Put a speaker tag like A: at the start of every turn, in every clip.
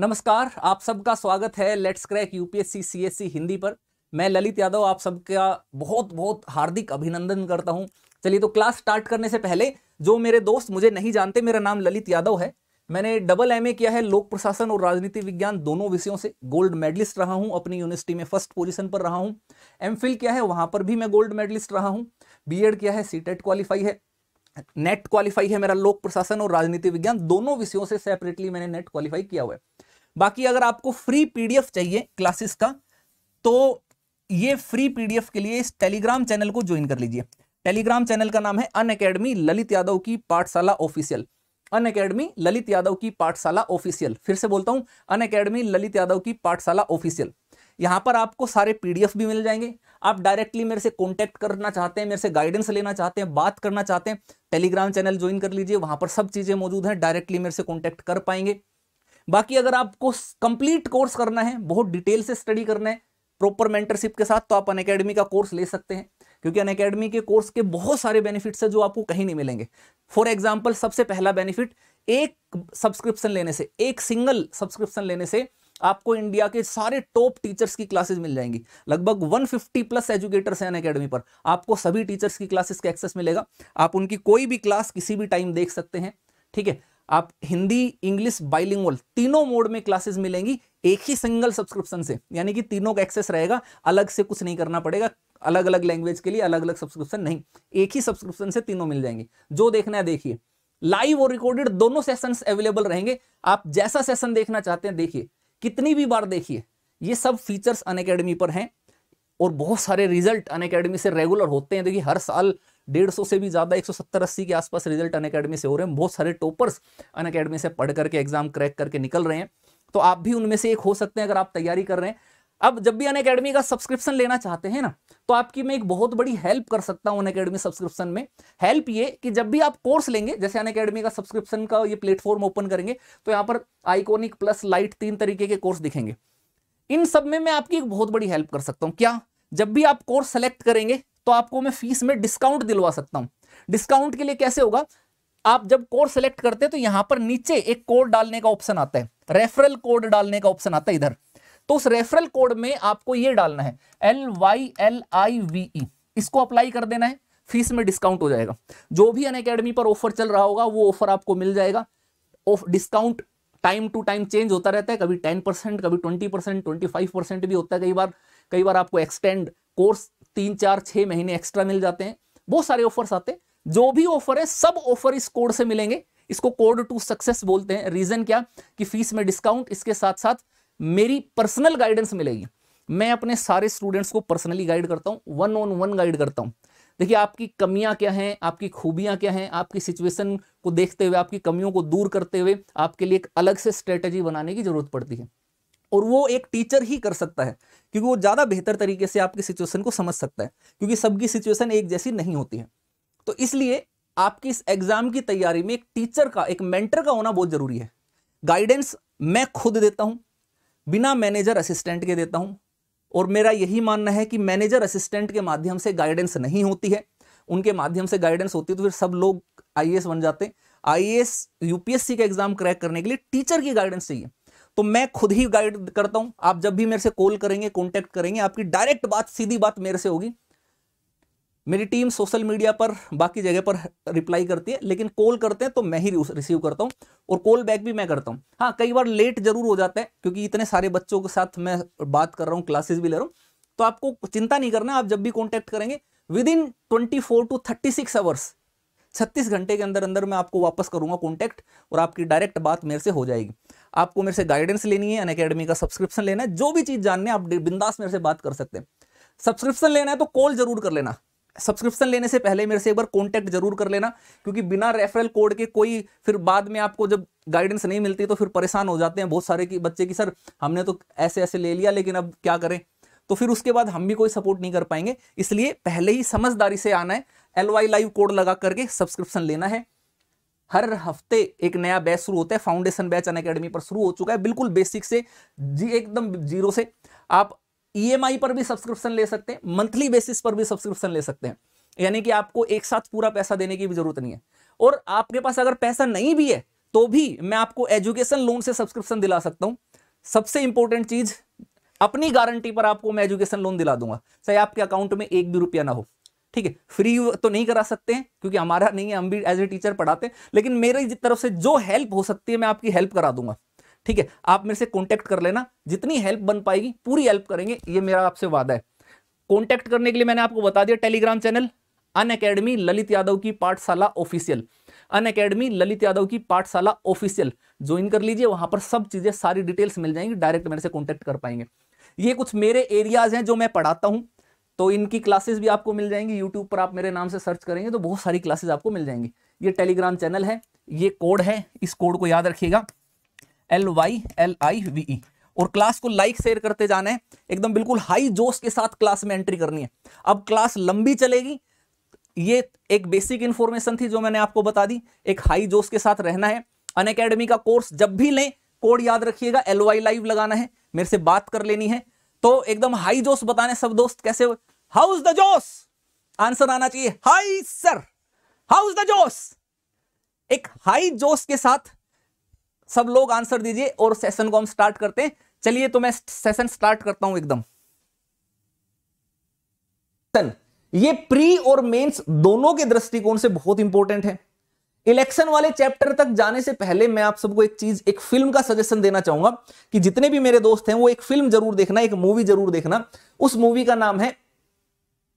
A: नमस्कार आप सबका स्वागत है let's crack UPSC CSC Hindi पर मैं ललित यादव आप सबका बहुत बहुत हार्दिक अभिनंदन करता हूं चलिए तो क्लास स्टार्ट करने से पहले जो मेरे दोस्त मुझे नहीं जानते मेरा नाम ललित यादव है मैंने डबल एमए किया है लोक प्रशासन और राजनीति विज्ञान दोनों विषयों से गोल्ड मेडलिस्ट रहा हूं अपनी यूनिवर्सिटी में फर्स्ट पोजीशन पर रहा हूं एमफिल किया है वहां पर भी मैं गोल्ड मेडलिस्ट रहा हूं बीएड किया है सीटेट क्वालिफाई है नेट क्वालिफाई है मेरा लोक प्रशासन और राजनीति विज्ञान दोनों विषयों से सेपरेटली मैंने नेट क्वालिफाई किया हुआ है बाकी अगर आपको फ्री पीडीएफ चाहिए क्लासेस का तो ये फ्री पीडीएफ के लिए इस टेलीग्राम चैनल को ज्वाइन कर लीजिए टेलीग्राम चैनल का नाम है अन अकेडमी ललित यादव की Pathshala official Unacademy Lalit Yadav की पाठशाला ऑफिशियल फिर से बोलता हूँ अन अकेडमी ललित यादव की पाठशाला ऑफिशियल यहाँ पर आपको सारे पीडीएफ भी मिल जाएंगे आप डायरेक्टली मेरे से कॉन्टैक्ट करना चाहते हैं मेरे से गाइडेंस लेना चाहते हैं बात करना चाहते हैं टेलीग्राम चैनल ज्वाइन कर लीजिए वहाँ पर सब चीज़ें मौजूद हैं डायरेक्टली मेरे से कॉन्टैक्ट कर पाएंगे बाकी अगर आपको कंप्लीट कोर्स करना है बहुत डिटेल से स्टडी करना है प्रॉपर मेंटरशिप के साथ तो आप अन अकेडमी का कोर्स ले सकते हैं क्योंकि अन अकेडमी के कोर्स के बहुत सारे बेनिफिट्स हैं जो आपको कहीं नहीं मिलेंगे फॉर एग्जाम्पल सबसे पहला बेनिफिट एक सब्सक्रिप्शन लेने से एक सिंगल सब्सक्रिप्शन लेने से आपको इंडिया के सारे टॉप टीचर्स की क्लासेस मिल जाएंगी लगभग 150 प्लस एजुकेटर्स हैं अन अकेडमी पर आपको सभी टीचर्स की क्लासेस का एक्सेस मिलेगा आप उनकी कोई भी क्लास किसी भी टाइम देख सकते हैं ठीक है आप हिंदी इंग्लिश बाइलिंगल तीनों मोड में क्लासेस मिलेंगी एक ही सिंगल सब्सक्रिप्शन से यानी कि तीनों का एक्सेस रहेगा अलग से कुछ नहीं करना पड़ेगा अलग अलग लैंग्वेज के लिए अलग अलग सब्सक्रिप्शन नहीं एक ही सब्सक्रिप्शन से तीनों मिल जाएंगे जो देखना है देखिए लाइव और रिकॉर्डेड दोनों सेशन अवेलेबल रहेंगे आप जैसा सेशन देखना चाहते हैं देखिए कितनी भी बार देखिए ये सब फीचर्स अन पर हैं और बहुत सारे रिजल्ट अन से रेगुलर होते हैं देखिए हर साल डेढ़ सौ से भी ज़्यादा एक सौ सत्तर अस्सी के आसपास रिजल्ट अन अकेडमी से हो रहे हैं बहुत सारे टॉपर्स अन अकेडमी से पढ़ करके एग्जाम क्रैक करके निकल रहे हैं तो आप भी उनमें से एक हो सकते हैं अगर आप तैयारी कर रहे हैं अब जब भी अन अकेडमी का सब्सक्रिप्शन लेना चाहते हैं ना तो आपकी मैं एक बहुत बड़ी हेल्प कर सकता हूं अन अकेडमी सब्सक्रिप्शन में हेल्प ये कि जब भी आप कोर्स लेंगे जैसे अन अकेडमी का सब्सक्रिप्शन का ये प्लेटफॉर्म ओपन करेंगे तो यहाँ पर आइकोनिक प्लस लाइट तीन तरीके के कोर्स दिखेंगे इन सब में मैं आपकी एक बहुत बड़ी हेल्प कर सकता हूँ क्या जब भी आप कोर्स सेलेक्ट करेंगे तो आपको मैं फीस में डिस्काउंट दिलवा सकता हूं डिस्काउंट के लिए कैसे होगा आप जब कोर्स सेलेक्ट करते हैं तो यहां पर नीचे एक कोड डालने का ऑप्शन आता है रेफरल कोड डालने का ऑप्शन आता है इधर तो उस रेफरल कोड में आपको ये डालना है L Y L I V E इसको अप्लाई कर देना है फीस में डिस्काउंट हो जाएगा जो भी अन अकेडमी पर ऑफर चल रहा होगा वो ऑफर आपको मिल जाएगा off discount time to time change होता रहता है कभी टेन परसेंट कभी twenty percent twenty five percent भी होता है कई बार कई बार आपको एक्सटेंड कोर्स तीन चार छः महीने एक्स्ट्रा मिल जाते हैं बहुत सारे ऑफर्स आते हैं जो भी ऑफर है सब ऑफर इस कोड से मिलेंगे इसको कोड टू सक्सेस बोलते हैं रीज़न क्या कि फीस में डिस्काउंट इसके साथ साथ मेरी पर्सनल गाइडेंस मिलेगी मैं अपने सारे स्टूडेंट्स को पर्सनली गाइड करता हूँ वन ऑन वन गाइड करता हूँ देखिए आपकी कमियाँ क्या हैं आपकी खूबियाँ क्या हैं आपकी सिचुएशन को देखते हुए आपकी कमियों को दूर करते हुए आपके लिए एक अलग से स्ट्रेटेजी बनाने की जरूरत पड़ती है और वो एक टीचर ही कर सकता है क्योंकि वो ज़्यादा बेहतर तरीके से आपकी सिचुएशन को समझ सकता है क्योंकि सबकी सिचुएशन एक जैसी नहीं होती है तो इसलिए आपकी इस एग्ज़ाम की तैयारी में एक टीचर का एक मेंटर का होना बहुत ज़रूरी है गाइडेंस मैं खुद देता हूँ बिना मैनेजर असिस्टेंट के देता हूँ और मेरा यही मानना है कि मैनेजर असिस्टेंट के माध्यम से गाइडेंस नहीं होती है उनके माध्यम से गाइडेंस होती है तो फिर सब लोग आई बन जाते हैं आई एस यूपीएससी का एग्जाम क्रैक करने के लिए टीचर की गाइडेंस चाहिए तो मैं खुद ही गाइड करता हूं आप जब भी मेरे से कॉल करेंगे कॉन्टैक्ट करेंगे आपकी डायरेक्ट बात सीधी बात मेरे से होगी मेरी टीम सोशल मीडिया पर बाकी जगह पर रिप्लाई करती है लेकिन कॉल करते हैं तो मैं ही रिसीव करता हूं और कॉल बैक भी मैं करता हूं हाँ कई बार लेट जरूर हो जाता है क्योंकि इतने सारे बच्चों के साथ मैं बात कर रहा हूं क्लासेस भी ले रहा हूं तो आपको चिंता नहीं करना आप जब भी कॉन्टैक्ट करेंगे within twenty four to thirty six hours छत्तीस घंटे के अंदर अंदर मैं आपको वापस करूंगा कॉन्टैक्ट और आपकी डायरेक्ट बात मेरे से हो जाएगी आपको मेरे से गाइडेंस लेनी है अन अकेडमी का सब्सक्रिप्शन लेना है जो भी चीज़ जानने आप बिंदास मेरे से बात कर सकते हैं सब्सक्रिप्शन लेना है तो कॉल जरूर कर लेना सब्सक्रिप्शन लेने से पहले मेरे से एक बार कॉन्टैक्ट जरूर कर लेना क्योंकि बिना रेफरल कोड के कोई फिर बाद में आपको जब गाइडेंस नहीं मिलती तो फिर परेशान हो जाते हैं बहुत सारे की बच्चे की सर हमने तो ऐसे ऐसे ले लिया लेकिन अब क्या करें तो फिर उसके बाद हम भी कोई सपोर्ट नहीं कर पाएंगे इसलिए पहले ही समझदारी से आना है एल लाइव कोड लगा करके सब्सक्रिप्शन लेना है हर हफ्ते एक नया बैच शुरू होता है फाउंडेशन बैच अन अकेडमी पर शुरू हो चुका है बिल्कुल बेसिक से जी एकदम जीरो से आप ईएमआई e पर भी सब्सक्रिप्शन ले सकते हैं मंथली बेसिस पर भी सब्सक्रिप्शन ले सकते हैं यानी कि आपको एक साथ पूरा पैसा देने की भी जरूरत नहीं है और आपके पास अगर पैसा नहीं भी है तो भी मैं आपको एजुकेशन लोन से सब्सक्रिप्शन दिला सकता हूं सबसे इंपॉर्टेंट चीज अपनी गारंटी पर आपको मैं एजुकेशन लोन दिला दूंगा चाहे आपके अकाउंट में एक भी रुपया ना हो ठीक है फ्री तो नहीं करा सकते हैं क्योंकि हमारा नहीं है हम भी एज ए टीचर पढ़ाते हैं लेकिन मेरी तरफ से जो हेल्प हो सकती है मैं आपकी हेल्प करा दूंगा ठीक है आप मेरे से कॉन्टैक्ट कर लेना जितनी हेल्प बन पाएगी पूरी हेल्प करेंगे ये मेरा आपसे वादा है कॉन्टैक्ट करने के लिए मैंने आपको बता दिया Telegram channel Unacademy Lalit Yadav की Pathshala official Unacademy Lalit Yadav की पाठशाला ऑफिशियल ज्वाइन कर लीजिए वहां पर सब चीजें सारी डिटेल्स मिल जाएंगी डायरेक्ट मेरे से कॉन्टैक्ट कर पाएंगे ये कुछ मेरे एरियाज हैं जो मैं पढ़ाता हूँ तो इनकी क्लासेस भी आपको मिल जाएंगी यूट्यूब पर आप मेरे नाम से सर्च करेंगे तो बहुत सारी क्लासेस आपको मिल जाएंगी ये टेलीग्राम चैनल है ये कोड है इस कोड को याद रखिएगा L Y L I V E और क्लास को लाइक शेयर करते जाना है एकदम बिल्कुल हाई जोश के साथ क्लास में एंट्री करनी है अब क्लास लंबी चलेगी ये एक बेसिक इन्फॉर्मेशन थी जो मैंने आपको बता दी एक हाई जोश के साथ रहना है अन का कोर्स जब भी लें कोड याद रखिएगा एल वाई लाइव लगाना है मेरे से बात कर लेनी है तो एकदम हाई जोश बताने सब दोस्त कैसे हाउ इज द जोश आंसर आना चाहिए high sir how is the जोश एक हाई जोश के साथ सब लोग आंसर दीजिए और सेशन को हम स्टार्ट करते हैं चलिए तो मैं सेशन स्टार्ट करता हूं एकदम ये प्री और मेंस दोनों के दृष्टिकोण से बहुत इंपॉर्टेंट है इलेक्शन वाले चैप्टर तक जाने से पहले मैं आप सबको एक चीज एक फिल्म का सजेशन देना चाहूंगा कि जितने भी मेरे दोस्त हैं वो एक फिल्म जरूर देखना एक मूवी जरूर देखना उस मूवी का नाम है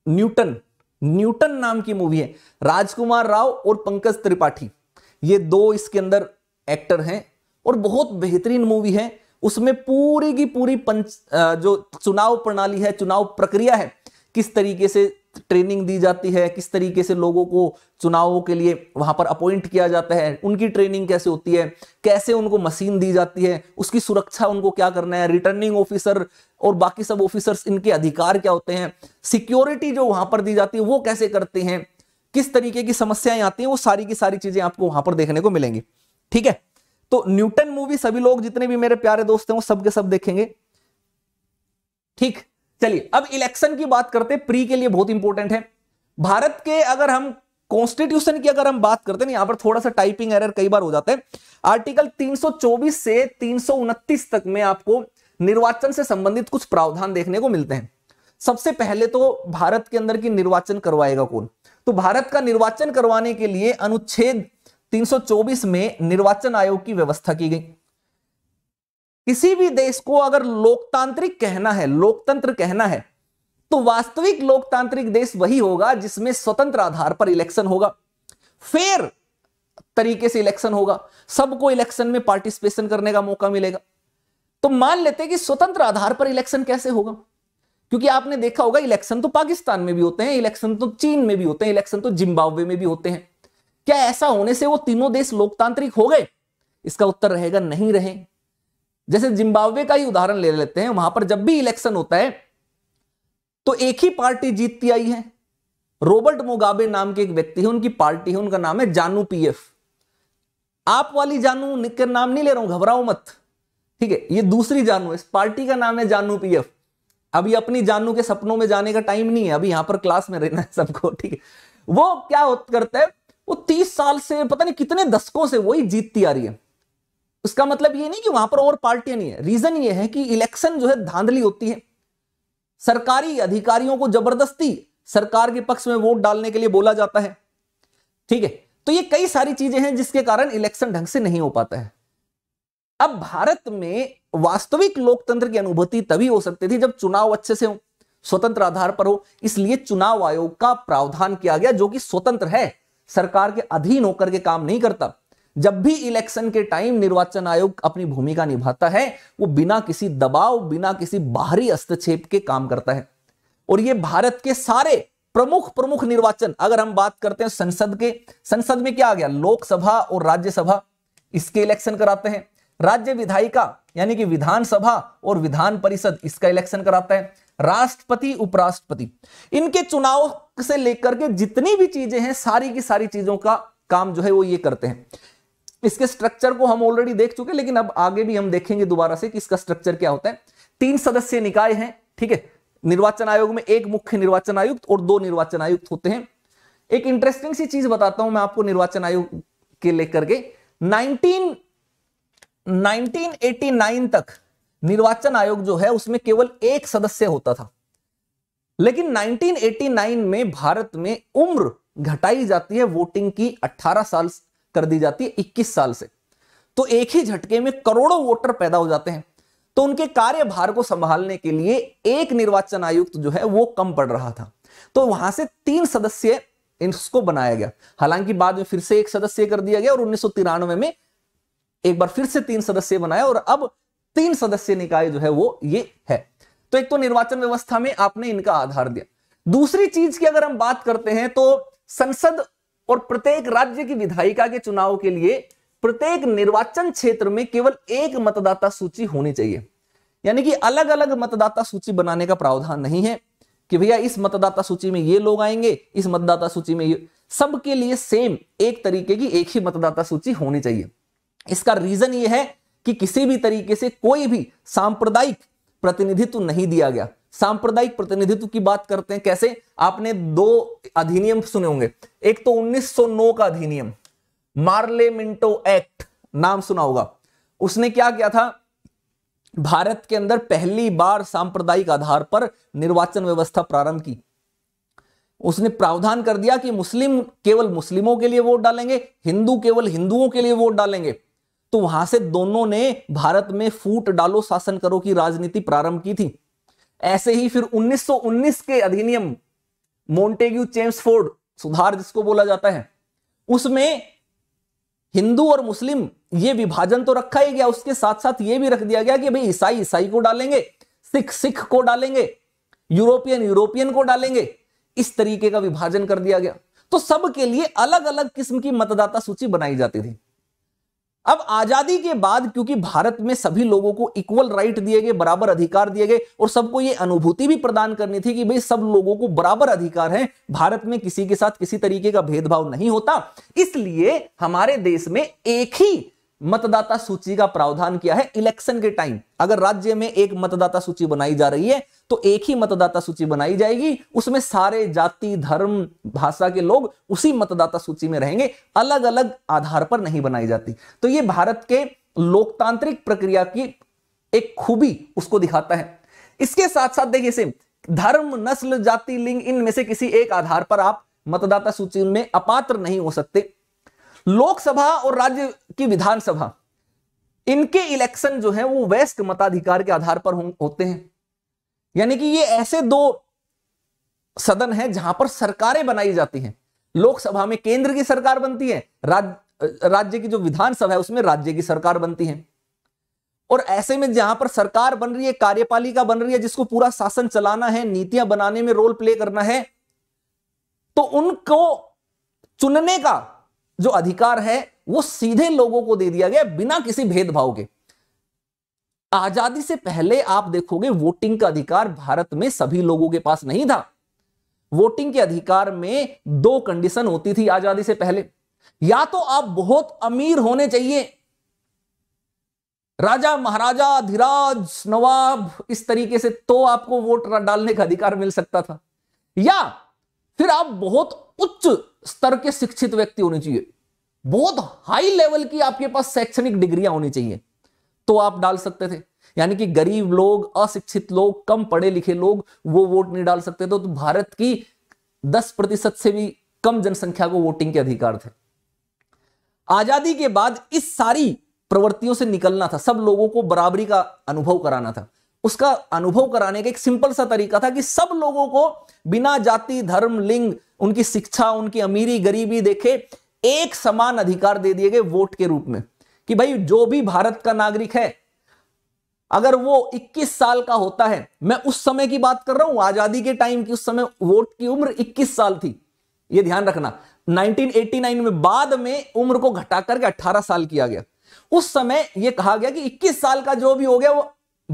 A: न्यूटन न्यूटन नाम की मूवी है राजकुमार राव और पंकज त्रिपाठी ये दो इसके अंदर एक्टर हैं और बहुत बेहतरीन मूवी है उसमें पूरी की पूरी पंच जो चुनाव प्रणाली है चुनाव प्रक्रिया है किस तरीके से ट्रेनिंग दी जाती है किस तरीके से लोगों को चुनावों के लिए वहां पर अपॉइंट किया जाता है उनकी ट्रेनिंग कैसे होती है कैसे उनको मशीन दी जाती है उसकी सुरक्षा उनको क्या करना है रिटर्निंग ऑफिसर और बाकी सब ऑफिसर्स इनके अधिकार क्या होते हैं सिक्योरिटी जो वहां पर दी जाती है वो कैसे करते हैं किस तरीके की समस्याएं आती हैं वो सारी की सारी चीजें आपको वहां पर देखने को मिलेंगी ठीक है तो न्यूटन मूवी सभी लोग जितने भी मेरे प्यारे दोस्त हैं वो सबके सब देखेंगे ठीक चलिए अब इलेक्शन की बात करते हैं प्री के लिए बहुत इंपॉर्टेंट है भारत के अगर हम कॉन्स्टिट्यूशन की अगर हम बात करते हैं तो यहां पर थोड़ा सा टाइपिंग एरर कई बार हो जाते हैं आर्टिकल 324 से 329 तक में आपको निर्वाचन से संबंधित कुछ प्रावधान देखने को मिलते हैं सबसे पहले तो भारत के अंदर की निर्वाचन करवाएगा कौन तो भारत का निर्वाचन करवाने के लिए अनुच्छेद 324 में निर्वाचन आयोग की व्यवस्था की गई किसी भी देश को अगर लोकतांत्रिक कहना है लोकतंत्र कहना है तो वास्तविक लोकतांत्रिक देश वही होगा जिसमें स्वतंत्र आधार पर इलेक्शन होगा फेयर तरीके से इलेक्शन होगा सबको इलेक्शन में पार्टिसिपेशन करने का मौका मिलेगा तो मान लेते कि स्वतंत्र आधार पर इलेक्शन कैसे होगा क्योंकि आपने देखा होगा इलेक्शन तो पाकिस्तान में भी होते हैं इलेक्शन तो चीन में भी होते हैं इलेक्शन तो जिम्बाब्वे में भी होते हैं क्या ऐसा होने से वो तीनों देश लोकतांत्रिक हो गए इसका उत्तर रहेगा नहीं रहे जैसे जिम्बाब्वे का ही उदाहरण ले लेते हैं वहां पर जब भी इलेक्शन होता है तो एक ही पार्टी जीतती आई है रोबर्ट मोगाबे नाम के एक व्यक्ति है उनकी पार्टी है उनका नाम है जानू पीएफ आप वाली जानू का नाम नहीं ले रहा हूं घबराओ मत ठीक है ये दूसरी जानू इस पार्टी का नाम है जानू पीएफ अभी अपनी जानू के सपनों में जाने का टाइम नहीं है अभी यहां पर क्लास में रहना है सबको ठीक है वो क्या करता है वो तीस साल से पता नहीं कितने दशकों से वही जीतती आ रही है उसका मतलब ये नहीं कि वहां पर और पार्टियां नहीं है रीजन ये है कि इलेक्शन जो है धांधली होती है सरकारी अधिकारियों को जबरदस्ती सरकार के पक्ष में वोट डालने के लिए बोला जाता है ठीक है तो ये कई सारी चीजें हैं जिसके कारण इलेक्शन ढंग से नहीं हो पाता है अब भारत में वास्तविक लोकतंत्र की अनुभूति तभी हो सकती थी जब चुनाव अच्छे से हो स्वतंत्र आधार पर हो इसलिए चुनाव आयोग का प्रावधान किया गया जो कि स्वतंत्र है सरकार के अधीन होकर के काम नहीं करता जब भी इलेक्शन के टाइम निर्वाचन आयोग अपनी भूमिका निभाता है वो बिना किसी दबाव बिना किसी बाहरी हस्तक्षेप के काम करता है और ये भारत के सारे प्रमुख प्रमुख निर्वाचन अगर हम बात करते हैं संसद के संसद में क्या आ गया लोकसभा और राज्यसभा इसके इलेक्शन कराते हैं राज्य विधायिका यानी कि विधानसभा और विधान परिषद इसका इलेक्शन कराता है राष्ट्रपति उपराष्ट्रपति इनके चुनाव से लेकर के जितनी भी चीजें हैं सारी की सारी चीजों का काम जो है वो ये करते हैं इसके स्ट्रक्चर को हम ऑलरेडी देख चुके लेकिन अब आगे भी हम देखेंगे दोबारा से कि इसका स्ट्रक्चर क्या होता है तीन सदस्य निकाय हैं ठीक है निर्वाचन आयोग में एक मुख्य निर्वाचन आयुक्त और दो निर्वाचन आयुक्त होते हैं एक इंटरेस्टिंग सी चीज बताता हूं मैं आपको निर्वाचन आयोग के लेकर के नाइनटीन नाइनटीन तक निर्वाचन आयोग जो है उसमें केवल एक सदस्य होता था लेकिन 1989 में भारत में उम्र घटाई जाती है वोटिंग की 18 साल कर दी जाती है इक्कीस साल से तो एक ही झटके में करोड़ों वोटर पैदा हो जाते हैं तो उनके कार्यभार को संभालने के लिए एक निर्वाचन आयुक्त जो है वो कम पड़ रहा था तो वहां से तीन सदस्य इसको बनाया गया हालांकि बाद में फिर से एक सदस्य कर दिया गया और उन्नीस में एक बार फिर से तीन सदस्य बनाया और अब तीन सदस्य निकाय जो है वो ये है तो एक तो निर्वाचन व्यवस्था में आपने इनका आधार दिया दूसरी चीज की अगर हम बात करते हैं तो संसद और प्रत्येक राज्य की विधायिका के चुनाव के लिए प्रत्येक निर्वाचन क्षेत्र में केवल एक मतदाता सूची होनी चाहिए यानी कि अलग अलग मतदाता सूची बनाने का प्रावधान नहीं है कि भैया इस मतदाता सूची में ये लोग आएंगे इस मतदाता सूची में ये सबके लिए सेम एक तरीके की एक ही मतदाता सूची होनी चाहिए इसका रीजन ये है कि किसी भी तरीके से कोई भी सांप्रदायिक प्रतिनिधित्व नहीं दिया गया सांप्रदायिक प्रतिनिधित्व की बात करते हैं कैसे आपने दो अधिनियम सुने होंगे एक तो 1909 का अधिनियम मार्ले मिंटो एक्ट नाम सुना होगा उसने क्या किया था भारत के अंदर पहली बार सांप्रदायिक आधार पर निर्वाचन व्यवस्था प्रारंभ की उसने प्रावधान कर दिया कि मुस्लिम केवल मुस्लिमों के लिए वोट डालेंगे हिंदू केवल हिंदुओं के लिए वोट डालेंगे तो वहां से दोनों ने भारत में फूट डालो शासन करो की राजनीति प्रारंभ की थी ऐसे ही फिर 1919 के अधिनियम मोन्टेग्यू चेम्सफोर्ड सुधार जिसको बोला जाता है उसमें हिंदू और मुस्लिम ये विभाजन तो रखा ही गया उसके साथ साथ ये भी रख दिया गया कि भाई ईसाई ईसाई को डालेंगे सिख सिख को डालेंगे यूरोपियन यूरोपियन को डालेंगे इस तरीके का विभाजन कर दिया गया तो सबके लिए अलग अलग किस्म की मतदाता सूची बनाई जाती थी अब आजादी के बाद क्योंकि भारत में सभी लोगों को इक्वल राइट दिए गए बराबर अधिकार दिए गए और सबको ये अनुभूति भी प्रदान करनी थी कि भाई सब लोगों को बराबर अधिकार है भारत में किसी के साथ किसी तरीके का भेदभाव नहीं होता इसलिए हमारे देश में एक ही मतदाता सूची का प्रावधान किया है इलेक्शन के टाइम अगर राज्य में एक मतदाता सूची बनाई जा रही है तो एक ही मतदाता सूची बनाई जाएगी उसमें सारे जाति धर्म भाषा के लोग उसी मतदाता सूची में रहेंगे अलग अलग आधार पर नहीं बनाई जाती तो ये भारत के लोकतांत्रिक प्रक्रिया की एक खूबी उसको दिखाता है इसके साथ साथ देखिए से धर्म नस्ल जाति लिंग इनमें से किसी एक आधार पर आप मतदाता सूची में अपात्र नहीं हो सकते लोकसभा और राज्य की विधानसभा इनके इलेक्शन जो है वो वेस्ट मताधिकार के आधार पर होते हैं यानी कि ये ऐसे दो सदन है जहां पर सरकारें बनाई जाती हैं लोकसभा में केंद्र की सरकार बनती है राज्य राज्य की जो विधानसभा है उसमें राज्य की सरकार बनती है और ऐसे में जहां पर सरकार बन रही है कार्यपालिका बन रही है जिसको पूरा शासन चलाना है नीतियां बनाने में रोल प्ले करना है तो उनको चुनने का जो अधिकार है वो सीधे लोगों को दे दिया गया बिना किसी भेदभाव के आजादी से पहले आप देखोगे वोटिंग का अधिकार भारत में सभी लोगों के पास नहीं था वोटिंग के अधिकार में दो कंडीशन होती थी आजादी से पहले या तो आप बहुत अमीर होने चाहिए राजा महाराजा धीराज नवाब इस तरीके से तो आपको वोट डालने का अधिकार मिल सकता था या फिर आप बहुत उच्च स्तर के शिक्षित व्यक्ति होने चाहिए बहुत हाई लेवल की आपके पास शैक्षणिक डिग्रियां होनी चाहिए तो आप डाल सकते थे यानी कि गरीब लोग अशिक्षित लोग कम पढ़े लिखे लोग वो वोट नहीं डाल सकते थे तो भारत की दस प्रतिशत से भी कम जनसंख्या को वोटिंग के अधिकार थे आजादी के बाद इस सारी प्रवृत्तियों से निकलना था सब लोगों को बराबरी का अनुभव कराना था उसका अनुभव कराने का एक सिंपल सा तरीका था कि सब लोगों को बिना जाति धर्म लिंग उनकी शिक्षा उनकी अमीरी गरीबी देखे एक समान अधिकार दे दिए गए वोट के रूप में कि भाई जो भी भारत का नागरिक है अगर वो 21 साल का होता है मैं उस समय की बात कर रहा हूं आजादी के टाइम की उस समय वोट की उम्र 21 साल थी ये ध्यान रखना 1989 में बाद में उम्र को घटा करके 18 साल किया गया उस समय यह कहा गया कि 21 साल का जो भी हो गया वो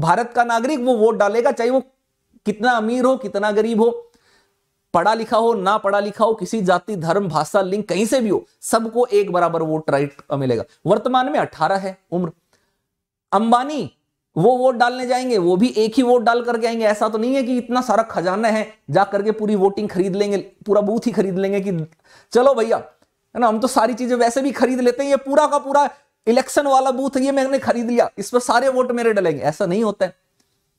A: भारत का नागरिक वो वोट डालेगा चाहे वो कितना अमीर हो कितना गरीब हो पढ़ा लिखा हो ना पढ़ा लिखा हो किसी जाति धर्म भाषा लिंग कहीं से भी हो सबको एक बराबर वोट राइट मिलेगा वर्तमान में अठारह है उम्र अंबानी वो वोट डालने जाएंगे वो भी एक ही वोट डाल करके आएंगे ऐसा तो नहीं है कि इतना सारा खजाना है जा करके पूरी वोटिंग खरीद लेंगे पूरा बूथ ही खरीद लेंगे कि चलो भैया है ना हम तो सारी चीजें वैसे भी खरीद लेते हैं ये पूरा का पूरा इलेक्शन वाला बूथ ये मैंने खरीद लिया इस पर सारे वोट मेरे डलेंगे ऐसा नहीं होता है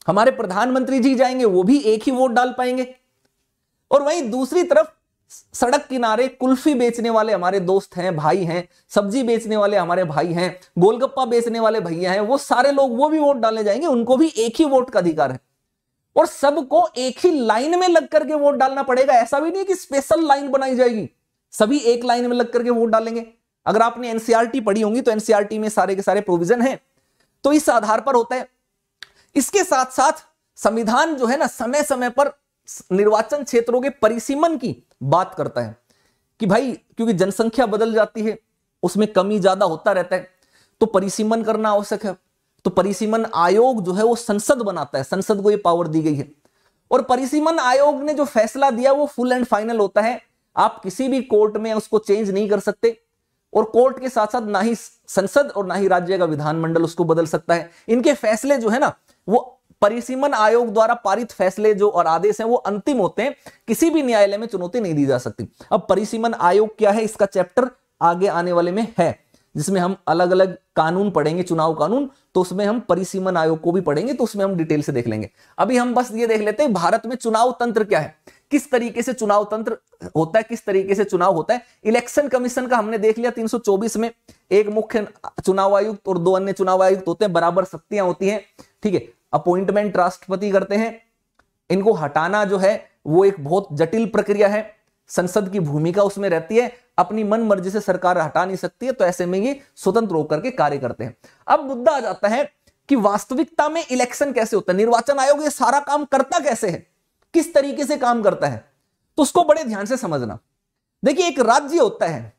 A: हमारे प्रधानमंत्री जी जाएंगे वो भी एक ही वोट डाल पाएंगे और वहीं दूसरी तरफ सड़क किनारे कुल्फी बेचने वाले हमारे दोस्त हैं भाई हैं सब्जी बेचने वाले हमारे भाई हैं गोलगप्पा बेचने वाले भैया हैं वो सारे लोग वो भी वोट डालने जाएंगे उनको भी एक ही वोट का अधिकार है और सबको एक ही लाइन में लग करके वोट डालना पड़ेगा ऐसा भी नहीं कि स्पेशल लाइन बनाई जाएगी सभी एक लाइन में लग करके वोट डालेंगे अगर आपने एनसीआरटी पढ़ी होंगी तो एनसीआरटी में सारे के सारे प्रोविजन है तो इस आधार पर होता है इसके साथ साथ संविधान जो है ना समय समय पर निर्वाचन क्षेत्रों के परिसीमन की बात करता है कि भाई क्योंकि जनसंख्या बदल जाती है उसमें कमी ज्यादा होता रहता है तो परिसीमन करना आवश्यक है तो परिसीमन आयोग जो है वो संसद बनाता है संसद को ये पावर दी गई है और परिसीमन आयोग ने जो फैसला दिया वो फुल एंड फाइनल होता है आप किसी भी कोर्ट में उसको चेंज नहीं कर सकते और कोर्ट के साथ साथ ना ही संसद और ना ही राज्य का विधानमंडल उसको बदल सकता है इनके फैसले जो है ना वो परिसीमन आयोग द्वारा पारित फैसले जो और आदेश हैं वो अंतिम होते हैं किसी भी न्यायालय में चुनौती नहीं दी जा सकती अब परिसीमन आयोग क्या है इसका चैप्टर आगे आने वाले में है जिसमें हम अलग अलग कानून पढ़ेंगे चुनाव कानून तो उसमें हम परिसीमन आयोग को भी पढ़ेंगे तो उसमें हम डिटेल से देख लेंगे अभी हम बस ये देख लेते हैं भारत में चुनाव तंत्र क्या है किस तरीके से चुनाव तंत्र होता है किस तरीके से चुनाव होता है इलेक्शन कमीशन का हमने देख लिया 324 में एक मुख्य चुनाव आयुक्त और दो अन्य चुनाव आयुक्त होते हैं बराबर शक्तियां होती हैं ठीक है अपॉइंटमेंट राष्ट्रपति करते हैं इनको हटाना जो है वो एक बहुत जटिल प्रक्रिया है संसद की भूमिका उसमें रहती है अपनी मन मर्जी से सरकार हटा नहीं सकती है तो ऐसे में ये स्वतंत्र होकर के कार्य करते हैं अब मुद्दा आ जाता है कि वास्तविकता में इलेक्शन कैसे होता है निर्वाचन आयोग ये सारा काम करता कैसे है किस तरीके से काम करता है तो उसको बड़े ध्यान से समझना देखिए एक राज्य होता है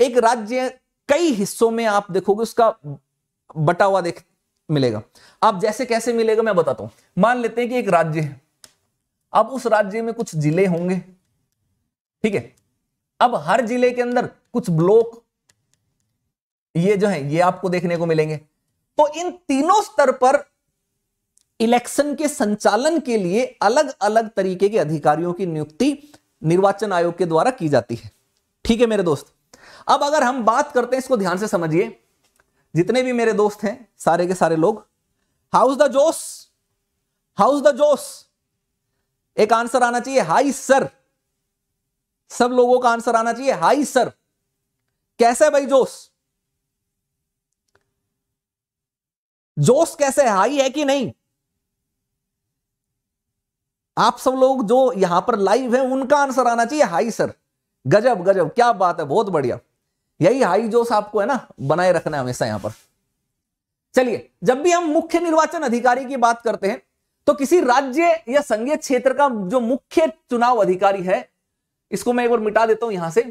A: एक राज्य कई हिस्सों में आप देखोगे उसका बटा हुआ देख मिलेगा अब जैसे कैसे मिलेगा मैं बताता हूं मान लेते हैं कि एक राज्य है अब उस राज्य में कुछ जिले होंगे ठीक है अब हर जिले के अंदर कुछ ब्लॉक ये जो है ये आपको देखने को मिलेंगे तो इन तीनों स्तर पर इलेक्शन के संचालन के लिए अलग अलग तरीके के अधिकारियों की नियुक्ति निर्वाचन आयोग के द्वारा की जाती है ठीक है मेरे दोस्त अब अगर हम बात करते हैं इसको ध्यान से समझिए जितने भी मेरे दोस्त हैं सारे के सारे लोग हाउस द जोश हाउस द जोश एक आंसर आना चाहिए हाई सर सब लोगों का आंसर आना चाहिए हाई सर कैसे है भाई जोश जोश कैसे है हाई है कि नहीं आप सब लोग जो यहां पर लाइव हैं उनका आंसर आना चाहिए हाई सर गजब गजब क्या बात है बहुत बढ़िया यही हाई जोश आपको है ना बनाए रखना है हमेशा यहां पर चलिए जब भी हम मुख्य निर्वाचन अधिकारी की बात करते हैं तो किसी राज्य या संघीय क्षेत्र का जो मुख्य चुनाव अधिकारी है इसको मैं एक बार मिटा देता हूं यहां से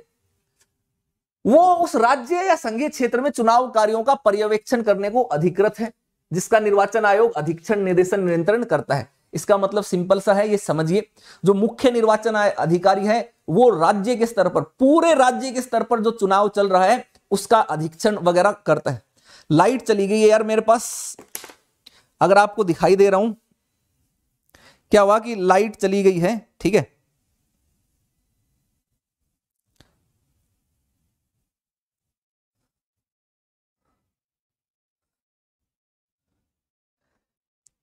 A: वो उस राज्य या संघीय क्षेत्र में चुनाव कार्यों का पर्यवेक्षण करने को अधिकृत है जिसका निर्वाचन आयोग अधीक्षण निर्देशन नियंत्रण करता है इसका मतलब सिंपल सा है ये समझिए जो मुख्य निर्वाचन अधिकारी है वो राज्य के स्तर पर पूरे राज्य के स्तर पर जो चुनाव चल रहा है उसका अधीक्षण वगैरह करता है लाइट चली गई है यार मेरे पास अगर आपको दिखाई दे रहा हूं क्या हुआ कि लाइट चली गई है ठीक है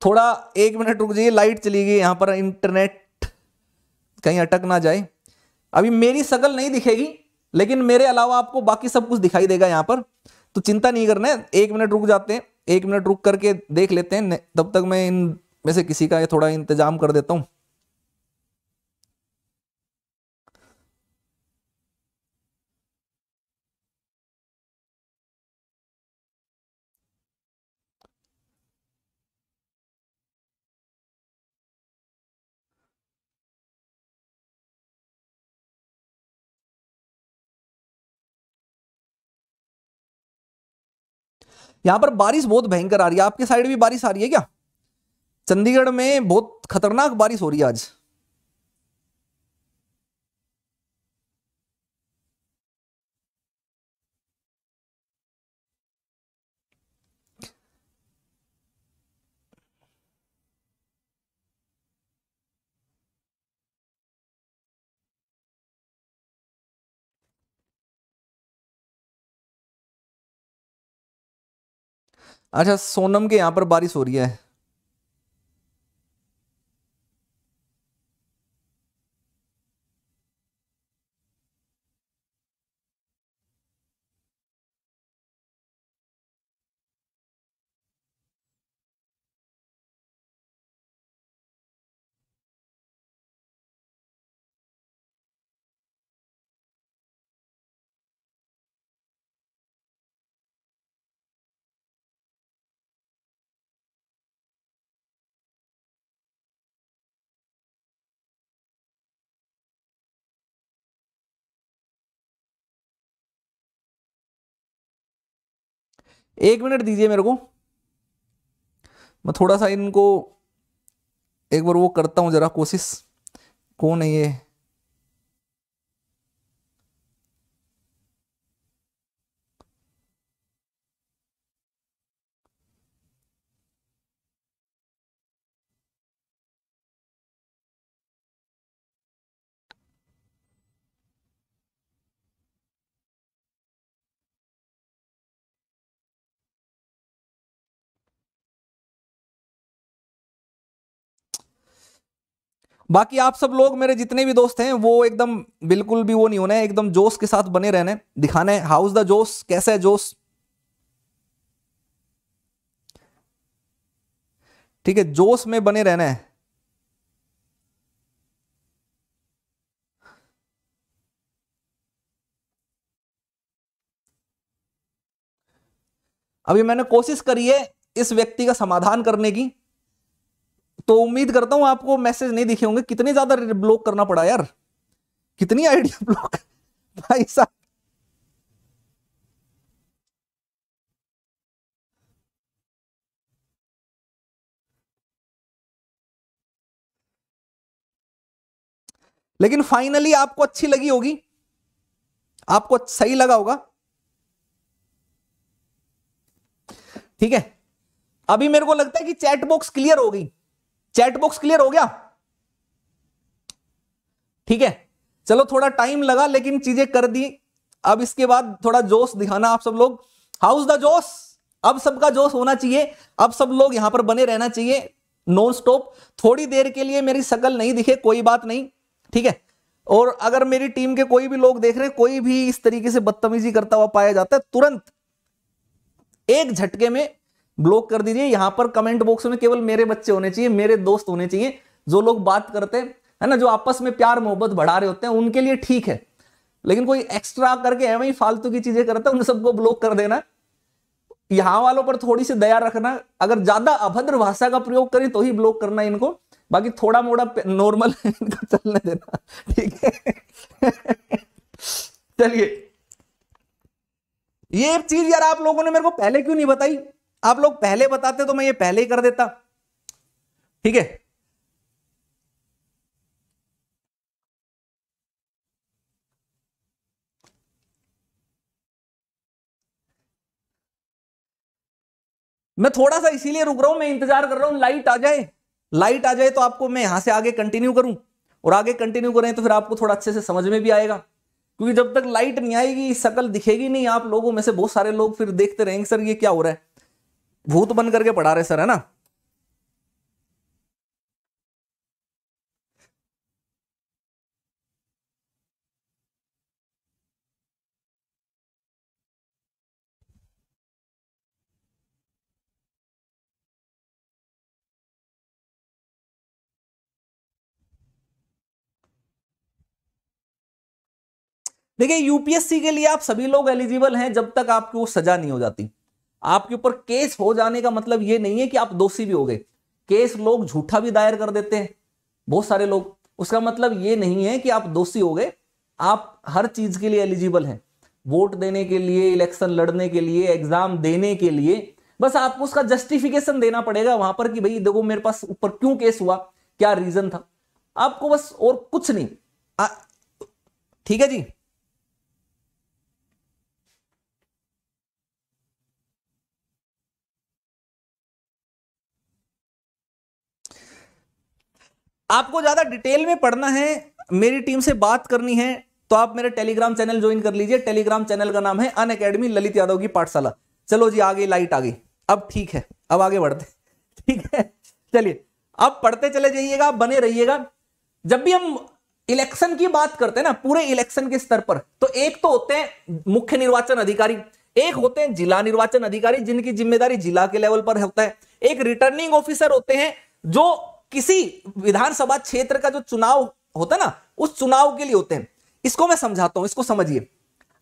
A: थोड़ा एक मिनट रुक जाइए लाइट चली गई यहाँ पर इंटरनेट कहीं अटक ना जाए अभी मेरी शक्ल नहीं दिखेगी लेकिन मेरे अलावा आपको बाकी सब कुछ दिखाई देगा यहाँ पर तो चिंता नहीं करना है एक मिनट रुक जाते हैं एक मिनट रुक करके देख लेते हैं तब तक मैं इन में से किसी का थोड़ा इंतजाम कर देता हूँ यहाँ पर बारिश बहुत भयंकर आ रही है आपके साइड भी बारिश आ रही है क्या चंडीगढ़ में बहुत खतरनाक बारिश हो रही है आज अच्छा सोनम के यहाँ पर बारिश हो रही है एक मिनट दीजिए मेरे को मैं थोड़ा सा इनको एक बार वो करता हूँ ज़रा कोशिश कौन है ये बाकी आप सब लोग मेरे जितने भी दोस्त हैं वो एकदम बिल्कुल भी वो नहीं होना है एकदम जोश के साथ बने रहने दिखाने हाउस द जोश कैसा है जोश ठीक है जोश में बने रहना है अभी मैंने कोशिश करी है इस व्यक्ति का समाधान करने की तो उम्मीद करता हूं आपको मैसेज नहीं दिखे होंगे कितने ज्यादा ब्लॉक करना पड़ा यार कितनी आइडिया ब्लॉक भाई साहब लेकिन फाइनली आपको अच्छी लगी होगी आपको सही लगा होगा ठीक है अभी मेरे को लगता है कि चैट बॉक्स क्लियर हो गई चैट बॉक्स क्लियर हो गया ठीक है चलो थोड़ा टाइम लगा लेकिन चीजें कर दी अब इसके बाद थोड़ा जोश दिखाना आप सब लोग हाउस द जोश अब सबका जोश होना चाहिए अब सब लोग यहां पर बने रहना चाहिए नॉन स्टॉप थोड़ी देर के लिए मेरी शकल नहीं दिखे कोई बात नहीं ठीक है और अगर मेरी टीम के कोई भी लोग देख रहे हैं कोई भी इस तरीके से बदतमीजी करता हुआ पाया जाता है तुरंत एक झटके में ब्लॉक कर दीजिए यहाँ पर कमेंट बॉक्स में केवल मेरे बच्चे होने चाहिए मेरे दोस्त होने चाहिए जो लोग बात करते हैं है ना जो आपस में प्यार मोहब्बत बढ़ा रहे होते हैं उनके लिए ठीक है लेकिन कोई एक्स्ट्रा करके है वही फालतू की चीजें करता है उन सबको ब्लॉक कर देना यहां वालों पर थोड़ी सी दया रखना अगर ज्यादा अभद्र भाषा का प्रयोग करें तो ही ब्लॉक करना इनको बाकी थोड़ा मोड़ा नॉर्मल इनको चलने देना ठीक है चलिए ये चीज यार आप लोगों ने मेरे को पहले क्यों नहीं बताई आप लोग पहले बताते तो मैं ये पहले ही कर देता ठीक है मैं थोड़ा सा इसीलिए रुक रहा हूं मैं इंतजार कर रहा हूं लाइट आ जाए लाइट आ जाए तो आपको मैं यहां से आगे कंटिन्यू करूं और आगे कंटिन्यू करें तो फिर आपको थोड़ा अच्छे से समझ में भी आएगा क्योंकि जब तक लाइट नहीं आएगी सकल दिखेगी नहीं आप लोगों में से बहुत सारे लोग फिर देखते रहेंगे सर ये क्या हो रहा है भूत बन करके पढ़ा रहे सर है ना देखिए यूपीएससी के लिए आप सभी लोग एलिजिबल हैं जब तक आपको सजा नहीं हो जाती आपके ऊपर केस हो जाने का मतलब ये नहीं है कि आप दोषी भी हो गए केस लोग झूठा भी दायर कर देते हैं बहुत सारे लोग उसका मतलब ये नहीं है कि आप दोषी हो गए आप हर चीज के लिए एलिजिबल हैं वोट देने के लिए इलेक्शन लड़ने के लिए एग्जाम देने के लिए बस आपको उसका जस्टिफिकेशन देना पड़ेगा वहां पर कि भाई देखो मेरे पास ऊपर क्यों केस हुआ क्या रीजन था आपको बस और कुछ नहीं ठीक है जी आपको ज़्यादा डिटेल में पढ़ना है मेरी टीम से बात करनी है तो आप मेरे टेलीग्राम चैनल ज्वाइन कर लीजिए टेलीग्राम चैनल का नाम है अन अकेडमी ललित यादव की पाठशाला चलो जी आगे लाइट आ गई अब ठीक है अब आगे बढ़ते ठीक है चलिए अब पढ़ते चले जाइएगा बने रहिएगा जब भी हम इलेक्शन की बात करते हैं ना पूरे इलेक्शन के स्तर पर तो एक तो होते हैं मुख्य निर्वाचन अधिकारी एक होते हैं जिला निर्वाचन अधिकारी जिनकी जिम्मेदारी जिला के लेवल पर होता है एक रिटर्निंग ऑफिसर होते हैं जो किसी विधानसभा क्षेत्र का जो चुनाव होता ना उस चुनाव के लिए होते हैं इसको मैं समझाता हूं इसको समझिए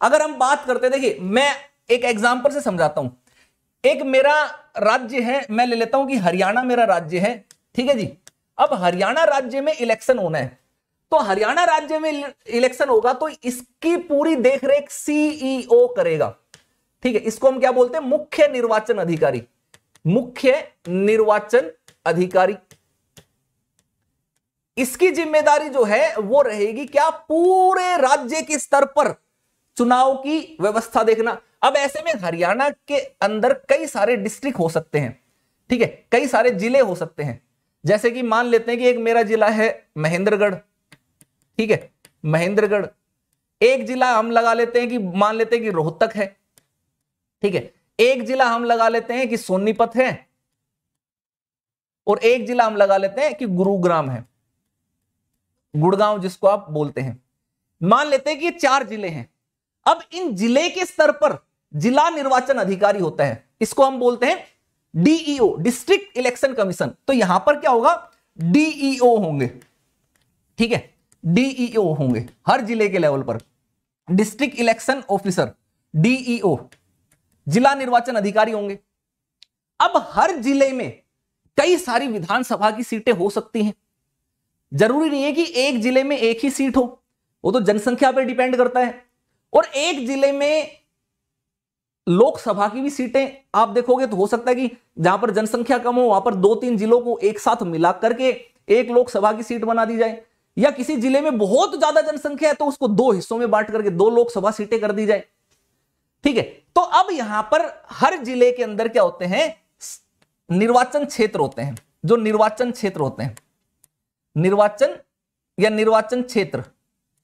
A: अगर हम बात करते देखिए मैं एक एग्जाम्पल से समझाता हूं एक मेरा राज्य है मैं ले लेता हूं कि हरियाणा मेरा राज्य है ठीक है जी अब हरियाणा राज्य में इलेक्शन होना है तो हरियाणा राज्य में इलेक्शन होगा तो इसकी पूरी देखरेख सीईओ e करेगा ठीक है इसको हम क्या बोलते हैं मुख्य निर्वाचन अधिकारी मुख्य निर्वाचन अधिकारी इसकी जिम्मेदारी जो है वो रहेगी क्या पूरे राज्य के स्तर पर चुनाव की व्यवस्था देखना अब ऐसे में हरियाणा के अंदर कई सारे डिस्ट्रिक्ट हो सकते हैं ठीक है कई सारे जिले हो सकते हैं जैसे कि मान लेते हैं कि एक मेरा जिला है महेंद्रगढ़ ठीक है महेंद्रगढ़ एक जिला हम लगा लेते हैं कि मान लेते हैं कि रोहतक है ठीक है एक जिला हम लगा लेते हैं कि सोनीपत है और एक जिला हम लगा लेते हैं कि गुरुग्राम है गुड़गांव जिसको आप बोलते हैं मान लेते हैं कि चार जिले हैं अब इन जिले के स्तर पर जिला निर्वाचन अधिकारी होता है इसको हम बोलते हैं डीईओ डिस्ट्रिक्ट इलेक्शन कमीशन तो यहां पर क्या होगा डीईओ e होंगे ठीक है डीईओ e होंगे हर जिले के लेवल पर डिस्ट्रिक्ट इलेक्शन ऑफिसर डीईओ जिला निर्वाचन अधिकारी होंगे अब हर जिले में कई सारी विधानसभा की सीटें हो सकती हैं जरूरी नहीं है कि एक जिले में एक ही सीट हो वो तो जनसंख्या पर डिपेंड करता है और एक जिले में लोकसभा की भी सीटें आप देखोगे तो हो सकता है कि जहां पर जनसंख्या कम हो वहां पर दो तीन जिलों को एक साथ मिला करके एक लोकसभा की सीट बना दी जाए या किसी जिले में बहुत ज्यादा जनसंख्या है तो उसको दो हिस्सों में बांट करके दो लोकसभा सीटें कर दी जाए ठीक है तो अब यहां पर हर जिले के अंदर क्या होते हैं निर्वाचन क्षेत्र होते हैं जो निर्वाचन क्षेत्र होते हैं निर्वाचन या निर्वाचन क्षेत्र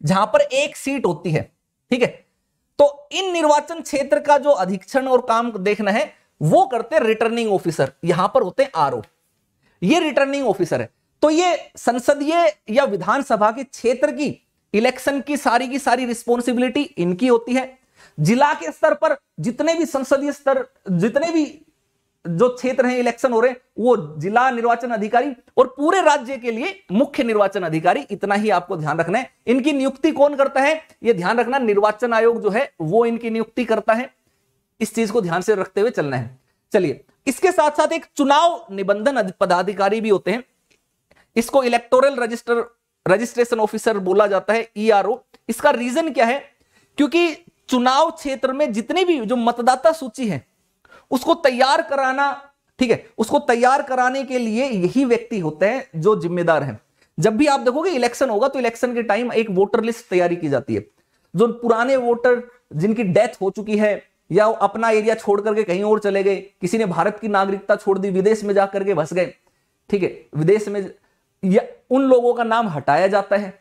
A: जहां पर एक सीट होती है ठीक है तो इन निर्वाचन क्षेत्र का जो अधीक्षण और काम देखना है वो करते हैं रिटर्निंग ऑफिसर यहां पर होते हैं आर ये रिटर्निंग ऑफिसर है तो ये संसदीय या विधानसभा के क्षेत्र की इलेक्शन की सारी की सारी रिस्पॉन्सिबिलिटी इनकी होती है जिला के स्तर पर जितने भी संसदीय स्तर जितने भी जो क्षेत्र हैं इलेक्शन हो रहे हैं वो जिला निर्वाचन अधिकारी और पूरे राज्य के लिए मुख्य निर्वाचन अधिकारी इतना ही आपको ध्यान रखना है इनकी नियुक्ति कौन करता है ये ध्यान रखना निर्वाचन आयोग जो है वो इनकी नियुक्ति करता है इस चीज को ध्यान से रखते हुए चलना है चलिए इसके साथ साथ एक चुनाव निबंधन पदाधिकारी भी होते हैं इसको इलेक्टोरल रजिस्टर रजिस्ट्रेशन ऑफिसर बोला जाता है ई e इसका रीजन क्या है क्योंकि चुनाव क्षेत्र में जितने भी जो मतदाता सूची है उसको तैयार कराना ठीक है उसको तैयार कराने के लिए यही व्यक्ति होते हैं जो जिम्मेदार हैं जब भी आप देखोगे इलेक्शन होगा तो इलेक्शन के टाइम एक वोटर लिस्ट तैयारी की जाती है जो पुराने वोटर जिनकी डेथ हो चुकी है या वो अपना एरिया छोड़ करके कहीं और चले गए किसी ने भारत की नागरिकता छोड़ दी विदेश में जाकर के बस गए ठीक है विदेश में या उन लोगों का नाम हटाया जाता है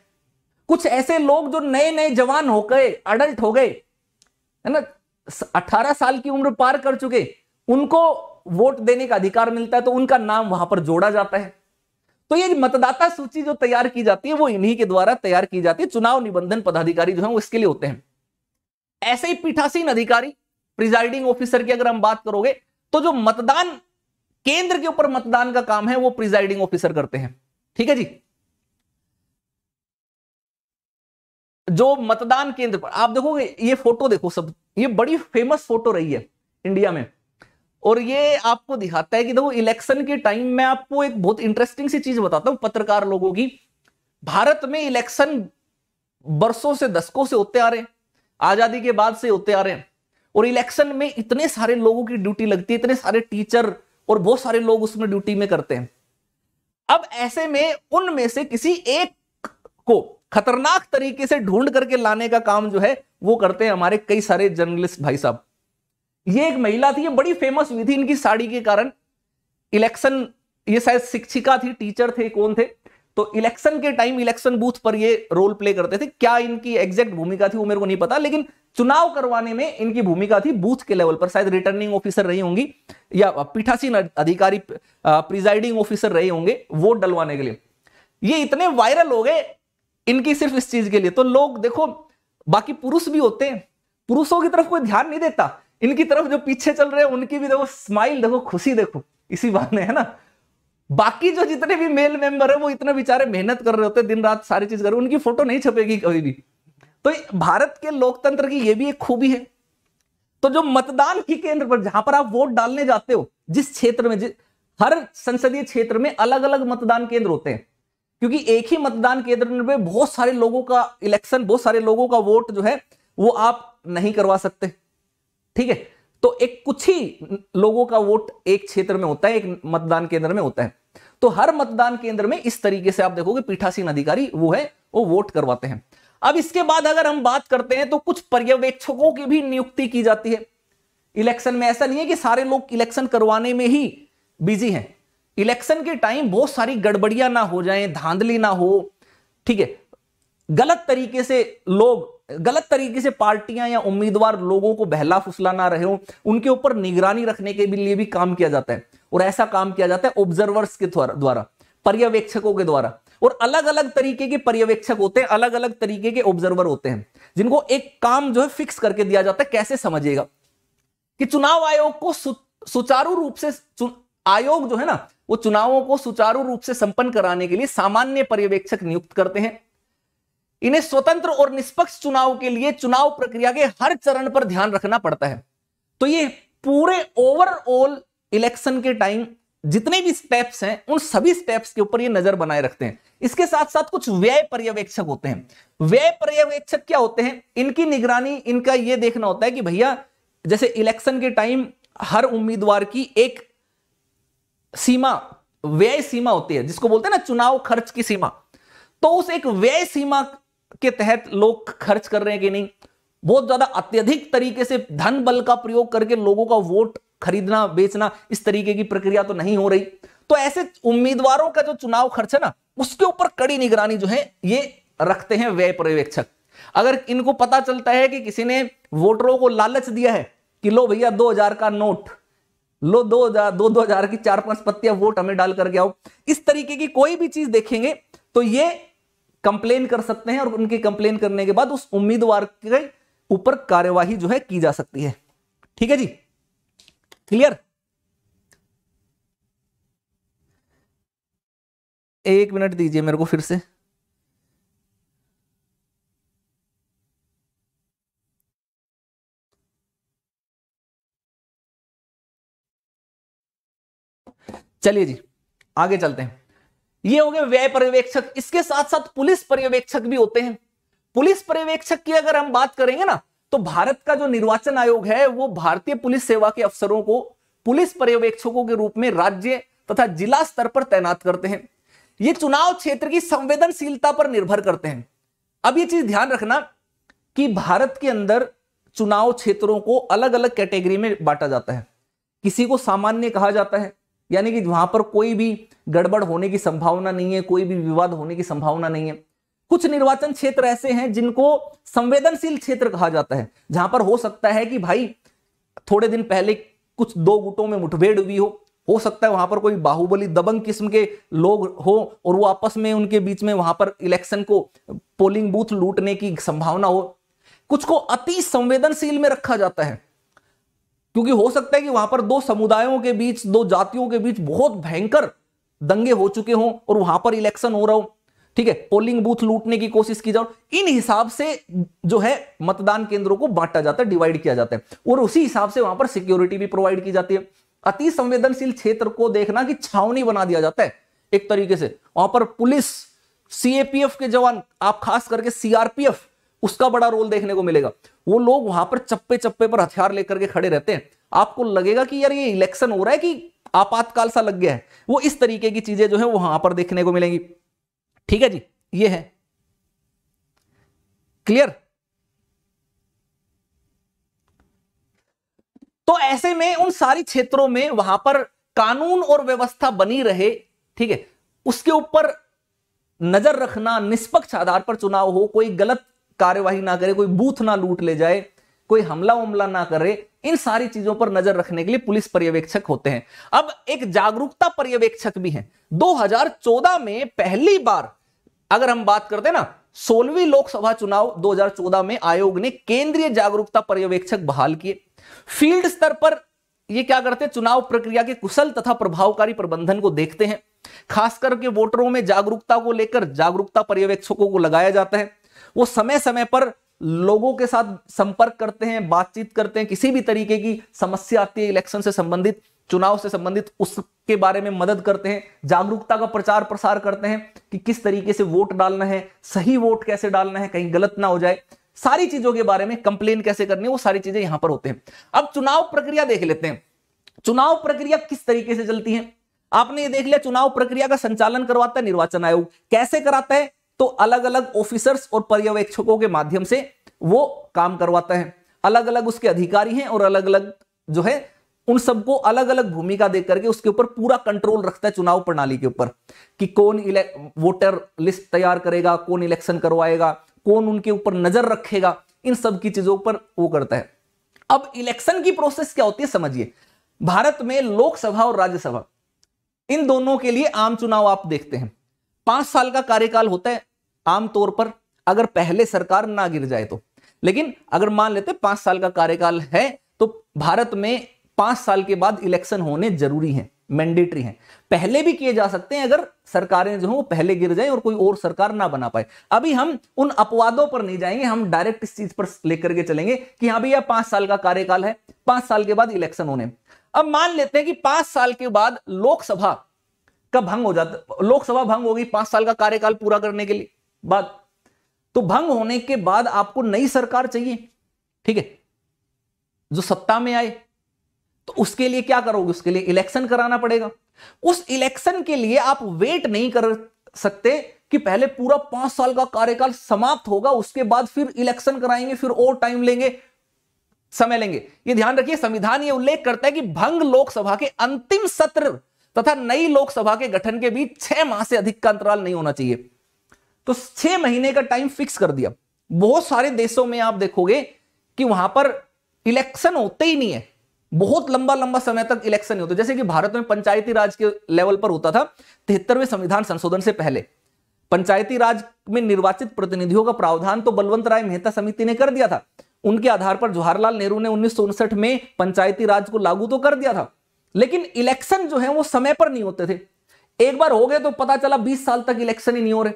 A: कुछ ऐसे लोग जो नए नए जवान हो गए अडल्ट हो गए है ना 18 साल की उम्र पार कर चुके उनको वोट देने का अधिकार मिलता है तो उनका नाम वहां पर जोड़ा जाता है तो ये मतदाता सूची जो तैयार की जाती है वो इन्हीं के द्वारा तैयार की जाती है चुनाव निबंधन पदाधिकारी जो है वो इसके लिए होते हैं ऐसे ही पीठासीन अधिकारी प्रिजाइडिंग ऑफिसर की अगर हम बात करोगे तो जो मतदान केंद्र के ऊपर मतदान का काम है वो प्रिजाइडिंग ऑफिसर करते हैं ठीक है जी जो मतदान केंद्र पर आप देखोगे ये फोटो देखो सब ये बड़ी फेमस फोटो रही है इंडिया में और ये आपको दिखाता है कि देखो इलेक्शन के टाइम में आपको एक बहुत इंटरेस्टिंग सी चीज बताता हूं पत्रकार लोगों की भारत में इलेक्शन बरसों से दशकों से होते आ रहे हैं आजादी के बाद से होते आ रहे हैं और इलेक्शन में इतने सारे लोगों की ड्यूटी लगती है इतने सारे टीचर और बहुत सारे लोग उसमें ड्यूटी में करते हैं अब ऐसे में उनमें से किसी एक को खतरनाक तरीके से ढूंढ करके लाने का काम जो है वो करते हैं हमारे कई सारे जर्नलिस्ट भाई साहब ये एक महिला थी ये बड़ी फेमस हुई थी इनकी साड़ी के कारण इलेक्शन ये शायद शिक्षिका थी टीचर थे कौन थे तो इलेक्शन के टाइम इलेक्शन बूथ पर ये रोल प्ले करते थे क्या इनकी एग्जैक्ट भूमिका थी वो मेरे को नहीं पता लेकिन चुनाव करवाने में इनकी भूमिका थी बूथ के लेवल पर शायद रिटर्निंग ऑफिसर रही होंगी या पीठासीन अधिकारी प्रिजाइडिंग ऑफिसर रहे होंगे वोट डलवाने के लिए ये इतने वायरल हो गए इनकी सिर्फ इस चीज के लिए तो लोग देखो बाकी पुरुष भी होते हैं पुरुषों की तरफ कोई ध्यान नहीं देता इनकी तरफ जो पीछे चल रहे हैं उनकी भी देखो स्माइल देखो खुशी देखो इसी बात में है ना बाकी जो जितने भी मेल मेंबर है वो इतने बेचारे मेहनत कर रहे होते दिन रात सारी चीज कर रहे उनकी फोटो नहीं छपेगी कभी भी तो भारत के लोकतंत्र की ये भी एक खूबी है तो जो मतदान की केंद्र पर जहां पर आप वोट डालने जाते हो जिस क्षेत्र में जिस, हर संसदीय क्षेत्र में अलग अलग मतदान केंद्र होते हैं क्योंकि एक ही मतदान केंद्र में बहुत सारे लोगों का इलेक्शन बहुत सारे लोगों का वोट जो है वो आप नहीं करवा सकते ठीक है तो एक कुछ ही लोगों का वोट एक क्षेत्र में होता है एक मतदान केंद्र में होता है तो हर मतदान केंद्र में इस तरीके से आप देखोगे पीठासीन अधिकारी वो है वो वोट करवाते हैं अब इसके बाद अगर हम बात करते हैं तो कुछ पर्यवेक्षकों की भी नियुक्ति की जाती है इलेक्शन में ऐसा नहीं है कि सारे लोग इलेक्शन करवाने में ही बिजी हैं इलेक्शन के टाइम बहुत सारी गड़बड़ियां ना हो जाए धांधली ना हो ठीक है गलत तरीके से लोग गलत तरीके से पार्टियां या उम्मीदवार लोगों को बहला फुसला ना रहे हो उनके ऊपर निगरानी रखने के लिए भी काम किया जाता है और ऐसा काम किया जाता है ऑब्जर्वर्स के द्वारा पर्यवेक्षकों के द्वारा और अलग अलग तरीके के पर्यवेक्षक होते हैं अलग अलग तरीके के ऑब्जर्वर होते हैं जिनको एक काम जो है फिक्स करके दिया जाता है कैसे समझिएगा कि चुनाव आयोग को सुचारू रूप से आयोग जो है ना वो चुनावों को सुचारू रूप से संपन्न कराने के लिए सामान्य पर्यवेक्षक नियुक्त करते हैं इन्हें स्वतंत्र और निष्पक्ष चुनाव के लिए चुनाव प्रक्रिया के हर चरण पर ध्यान रखना पड़ता है तो ये पूरे ओवरऑल इलेक्शन के टाइम जितने भी स्टेप्स हैं उन सभी स्टेप्स के ऊपर ये नजर बनाए रखते हैं इसके साथ साथ कुछ व्यय पर्यवेक्षक होते हैं व्यय पर्यवेक्षक क्या होते हैं इनकी निगरानी इनका यह देखना होता है कि भैया जैसे इलेक्शन के टाइम हर उम्मीदवार की एक सीमा व्यय सीमा होती है जिसको बोलते हैं ना चुनाव खर्च की सीमा तो उस एक व्यय सीमा के तहत लोग खर्च कर रहे हैं कि नहीं बहुत ज्यादा अत्यधिक तरीके से धन बल का प्रयोग करके लोगों का वोट खरीदना बेचना इस तरीके की प्रक्रिया तो नहीं हो रही तो ऐसे उम्मीदवारों का जो चुनाव खर्च है ना उसके ऊपर कड़ी निगरानी जो है ये रखते हैं व्यय पर्यवेक्षक अगर इनको पता चलता है कि किसी ने वोटरों को लालच दिया है कि लो भैया दो हजार का नोट लो दो हजार दो दो हजार की चार पांच पत्तियां वोट हमें डाल करके आओ इस तरीके की कोई भी चीज देखेंगे तो ये कंप्लेन कर सकते हैं और उनकी कंप्लेन करने के बाद उस उम्मीदवार के ऊपर कार्यवाही जो है की जा सकती है ठीक है जी क्लियर एक मिनट दीजिए मेरे को फिर से चलिए जी आगे चलते हैं ये हो गए व्यय पर्यवेक्षक इसके साथ साथ पुलिस पर्यवेक्षक भी होते हैं पुलिस पर्यवेक्षक की अगर हम बात करेंगे ना तो भारत का जो निर्वाचन आयोग है वो भारतीय पुलिस सेवा के अफसरों को पुलिस पर्यवेक्षकों के रूप में राज्य तथा जिला स्तर पर तैनात करते हैं ये चुनाव क्षेत्र की संवेदनशीलता पर निर्भर करते हैं अब ये चीज ध्यान रखना कि भारत के अंदर चुनाव क्षेत्रों को अलग अलग कैटेगरी में बांटा जाता है किसी को सामान्य कहा जाता है यानी कि वहां पर कोई भी गड़बड़ होने की संभावना नहीं है कोई भी विवाद होने की संभावना नहीं है कुछ निर्वाचन क्षेत्र ऐसे हैं जिनको संवेदनशील क्षेत्र कहा जाता है जहां पर हो सकता है कि भाई थोड़े दिन पहले कुछ दो गुटों में मुठभेड़ हुई हो हो सकता है वहां पर कोई बाहुबली दबंग किस्म के लोग हो और वो आपस में उनके बीच में वहां पर इलेक्शन को पोलिंग बूथ लूटने की संभावना हो कुछ को अति संवेदनशील में रखा जाता है क्योंकि हो सकता है कि वहां पर दो समुदायों के बीच दो जातियों के बीच बहुत भयंकर दंगे हो चुके हों और वहां पर इलेक्शन हो रहा हो ठीक है पोलिंग बूथ लूटने की कोशिश की जाओ इन हिसाब से जो है मतदान केंद्रों को बांटा जाता है डिवाइड किया जाता है और उसी हिसाब से वहां पर सिक्योरिटी भी प्रोवाइड की जाती है अति संवेदनशील क्षेत्र को देखना कि छावनी बना दिया जाता है एक तरीके से वहां पर पुलिस सीएपीएफ के जवान आप खास करके सीआरपीएफ उसका बड़ा रोल देखने को मिलेगा वो लोग वहां पर चप्पे चप्पे पर हथियार लेकर के खड़े रहते हैं आपको लगेगा कि यार ये इलेक्शन हो रहा है कि आपातकाल सा लग गया है वो इस तरीके की चीजें जो है वहां पर देखने को मिलेंगी ठीक है जी ये है क्लियर तो ऐसे में उन सारी क्षेत्रों में वहां पर कानून और व्यवस्था बनी रहे ठीक है उसके ऊपर नजर रखना निष्पक्ष आधार पर चुनाव हो कोई गलत कार्यवाही ना करे कोई बूथ ना लूट ले जाए कोई हमला उमला ना करे इन सारी चीजों पर नजर रखने के लिए पुलिस पर्यवेक्षक होते हैं अब एक जागरूकता पर्यवेक्षक भी हैं 2014 में पहली बार अगर हम बात करते ना सोलहवीं लोकसभा चुनाव 2014 में आयोग ने केंद्रीय जागरूकता पर्यवेक्षक बहाल किए फील्ड स्तर पर ये क्या करते हैं चुनाव प्रक्रिया के कुशल तथा प्रभावकारी प्रबंधन को देखते हैं खास करके वोटरों में जागरूकता को लेकर जागरूकता पर्यवेक्षकों को लगाया जाता है वो समय समय पर लोगों के साथ संपर्क करते हैं बातचीत करते हैं किसी भी तरीके की समस्या आती है इलेक्शन से संबंधित चुनाव से संबंधित उसके बारे में मदद करते हैं जागरूकता का प्रचार प्रसार करते हैं कि किस तरीके से वोट डालना है सही वोट कैसे डालना है कहीं गलत ना हो जाए सारी चीजों के बारे में कंप्लेन कैसे करनी है वो सारी चीजें यहां पर होते हैं अब चुनाव प्रक्रिया देख लेते हैं चुनाव प्रक्रिया किस तरीके से चलती है आपने ये देख लिया चुनाव प्रक्रिया का संचालन करवाता है निर्वाचन आयोग कैसे कराता है तो अलग अलग ऑफिसर्स और पर्यवेक्षकों के माध्यम से वो काम करवाता है अलग अलग उसके अधिकारी हैं और अलग अलग जो है उन सबको अलग अलग भूमिका देकर के उसके ऊपर पूरा कंट्रोल रखता है चुनाव प्रणाली के ऊपर कि कौन वोटर लिस्ट तैयार करेगा कौन इलेक्शन करवाएगा कौन उनके ऊपर नजर रखेगा इन सब की चीजों पर वो करता है अब इलेक्शन की प्रोसेस क्या होती है समझिए भारत में लोकसभा और राज्यसभा इन दोनों के लिए आम चुनाव आप देखते हैं पांच साल का कार्यकाल होता है आमतौर पर अगर पहले सरकार ना गिर जाए तो लेकिन अगर मान लेते पांच साल का कार्यकाल है तो भारत में पांच साल के बाद इलेक्शन होने जरूरी है मैंडेटरी है पहले भी किए जा सकते हैं अगर सरकारें जो हों पहले गिर जाएं और कोई और सरकार ना बना पाए अभी हम उन अपवादों पर नहीं जाएंगे हम डायरेक्ट इस चीज पर लेकर के चलेंगे कि हाँ भैया पांच साल का कार्यकाल है पांच साल के बाद इलेक्शन होने अब मान लेते हैं कि पांच साल के बाद लोकसभा का भंग हो जाता लोकसभा भंग होगी पांच साल का कार्यकाल पूरा करने के लिए बात तो भंग होने के बाद आपको नई सरकार चाहिए ठीक है जो सत्ता में आए तो उसके लिए क्या करोगे उसके लिए इलेक्शन कराना पड़ेगा उस इलेक्शन के लिए आप वेट नहीं कर सकते कि पहले पूरा पांच साल का कार्यकाल समाप्त होगा उसके बाद फिर इलेक्शन कराएंगे फिर और टाइम लेंगे समय लेंगे ये ध्यान रखिए संविधान ये उल्लेख करता है कि भंग लोकसभा के अंतिम सत्र तथा नई लोकसभा के गठन के बीच छह माह से अधिक का अंतराल नहीं होना चाहिए तो छह महीने का टाइम फिक्स कर दिया बहुत सारे देशों में आप देखोगे कि वहां पर इलेक्शन होते ही नहीं है बहुत लंबा लंबा समय तक इलेक्शन नहीं होते जैसे कि भारत में पंचायती राज के लेवल पर होता था तिहत्तरवें संविधान संशोधन से पहले पंचायती राज में निर्वाचित प्रतिनिधियों का प्रावधान तो बलवंत राय मेहता समिति ने कर दिया था उनके आधार पर जवाहरलाल नेहरू ने उन्नीस में पंचायती राज को लागू तो कर दिया था लेकिन इलेक्शन जो है वो समय पर नहीं होते थे एक बार हो गए तो पता चला बीस साल तक इलेक्शन ही नहीं हो रहे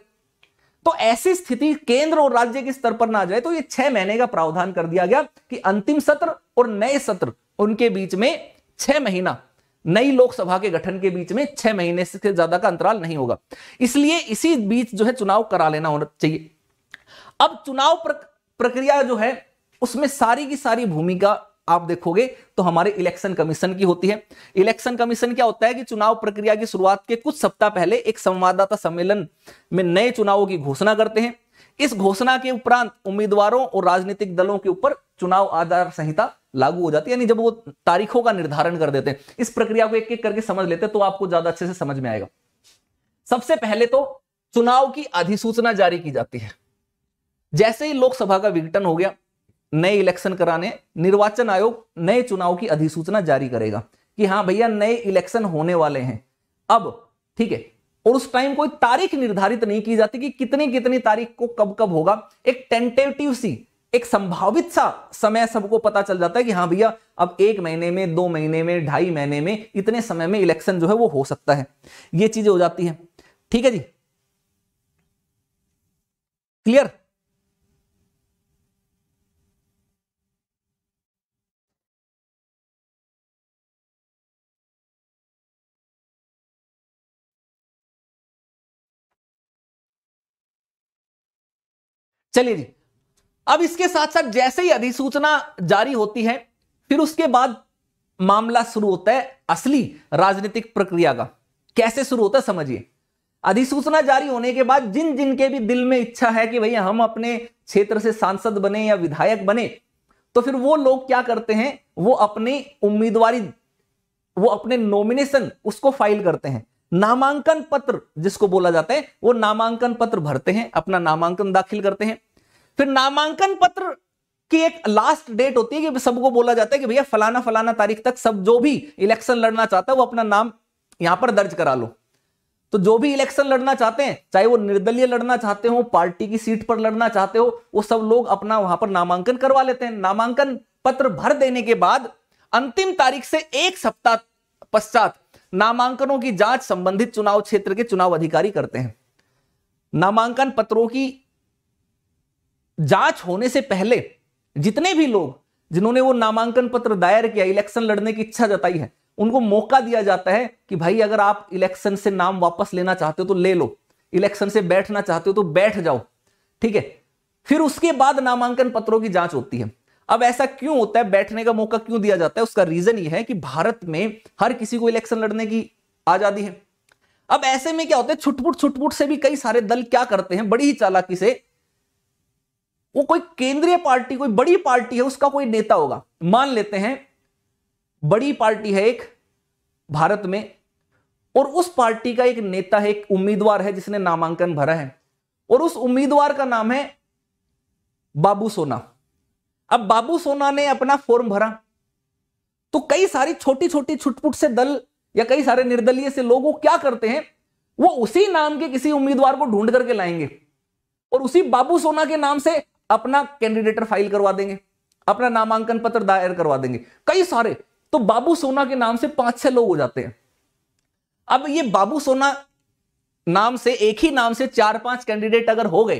A: तो ऐसी स्थिति केंद्र और राज्य के स्तर पर ना जाए तो ये छह महीने का प्रावधान कर दिया गया कि अंतिम सत्र और नए सत्र उनके बीच में छह महीना नई लोकसभा के गठन के बीच में छह महीने से ज्यादा का अंतराल नहीं होगा इसलिए इसी बीच जो है चुनाव करा लेना होना चाहिए अब चुनाव प्रक्रिया जो है उसमें सारी की सारी भूमिका आप देखोगे तो हमारे इलेक्शन कमीशन की होती है इलेक्शन कमीशन क्या होता है कि चुनाव प्रक्रिया की शुरुआत के कुछ सप्ताह पहले एक संवाददाता सम्मेलन में नए चुनावों की घोषणा करते हैं इस घोषणा के उपरांत उम्मीदवारों और राजनीतिक दलों के ऊपर चुनाव आधार संहिता लागू हो जाती है यानी जब वो तारीखों का निर्धारण कर देते हैं इस प्रक्रिया को एक एक करके समझ लेते हैं तो आपको ज्यादा अच्छे से समझ में आएगा सबसे पहले तो चुनाव की अधिसूचना जारी की जाती है जैसे ही लोकसभा का विघटन हो गया नए इलेक्शन कराने निर्वाचन आयोग नए चुनाव की अधिसूचना जारी करेगा कि हाँ भैया नए इलेक्शन होने वाले हैं अब ठीक है और उस टाइम कोई तारीख निर्धारित नहीं की जाती कि कितनी कितनी तारीख को कब कब होगा एक टेंटेटिव सी एक संभावित सा समय सबको पता चल जाता है कि हाँ भैया अब एक महीने में दो महीने में ढाई महीने में इतने समय में इलेक्शन जो है वो हो सकता है ये चीजें हो जाती है ठीक है जी क्लियर चलिए जी अब इसके साथ साथ जैसे ही अधिसूचना जारी होती है फिर उसके बाद मामला शुरू होता है असली राजनीतिक प्रक्रिया का कैसे शुरू होता है समझिए अधिसूचना जारी होने के बाद जिन जिन के भी दिल में इच्छा है कि भैया हम अपने क्षेत्र से सांसद बने या विधायक बने तो फिर वो लोग क्या करते हैं वो अपनी उम्मीदवारी वो अपने नॉमिनेशन उसको फाइल करते हैं नामांकन पत्र जिसको बोला जाता है वो नामांकन पत्र भरते हैं अपना नामांकन दाखिल करते हैं फिर नामांकन पत्र की एक लास्ट डेट होती है कि सबको बोला जाता है कि भैया फलाना फलाना तारीख तक सब जो भी इलेक्शन लड़ना चाहता है वो अपना नाम यहां पर दर्ज करा लो तो जो भी इलेक्शन लड़ना चाहते हैं चाहे वो निर्दलीय लड़ना चाहते हो पार्टी की सीट पर लड़ना चाहते हो वो सब लोग अपना वहां पर नामांकन करवा लेते हैं नामांकन पत्र भर देने के बाद अंतिम तारीख से एक सप्ताह पश्चात नामांकनों की जांच संबंधित चुनाव क्षेत्र के चुनाव अधिकारी करते हैं नामांकन पत्रों की जांच होने से पहले जितने भी लोग जिन्होंने वो नामांकन पत्र दायर किया इलेक्शन लड़ने की इच्छा जताई है उनको मौका दिया जाता है कि भाई अगर आप इलेक्शन से नाम वापस लेना चाहते हो तो ले लो इलेक्शन से बैठना चाहते हो तो बैठ जाओ ठीक है फिर उसके बाद नामांकन पत्रों की जांच होती है अब ऐसा क्यों होता है बैठने का मौका क्यों दिया जाता है उसका रीजन यह है कि भारत में हर किसी को इलेक्शन लड़ने की आजादी है अब ऐसे में क्या होता है छुटपुट छुटपुट से भी कई सारे दल क्या करते हैं बड़ी ही चालाकी से वो कोई केंद्रीय पार्टी कोई बड़ी पार्टी है उसका कोई नेता होगा मान लेते हैं बड़ी पार्टी है एक भारत में और उस पार्टी का एक नेता है एक उम्मीदवार है जिसने नामांकन भरा है और उस उम्मीदवार का नाम है बाबू सोना अब बाबू सोना ने अपना फॉर्म भरा तो कई सारी छोटी छोटी छुटपुट से दल या कई सारे निर्दलीय से लोग वो क्या करते हैं वो उसी नाम के किसी उम्मीदवार को ढूंढ करके लाएंगे और उसी बाबू सोना के नाम से अपना कैंडिडेटर फाइल करवा देंगे अपना नामांकन पत्र दायर करवा देंगे कई सारे तो बाबू सोना के नाम से पांच छह लोग हो जाते हैं अब ये बाबू सोना नाम से एक ही नाम से चार पांच कैंडिडेट अगर हो गए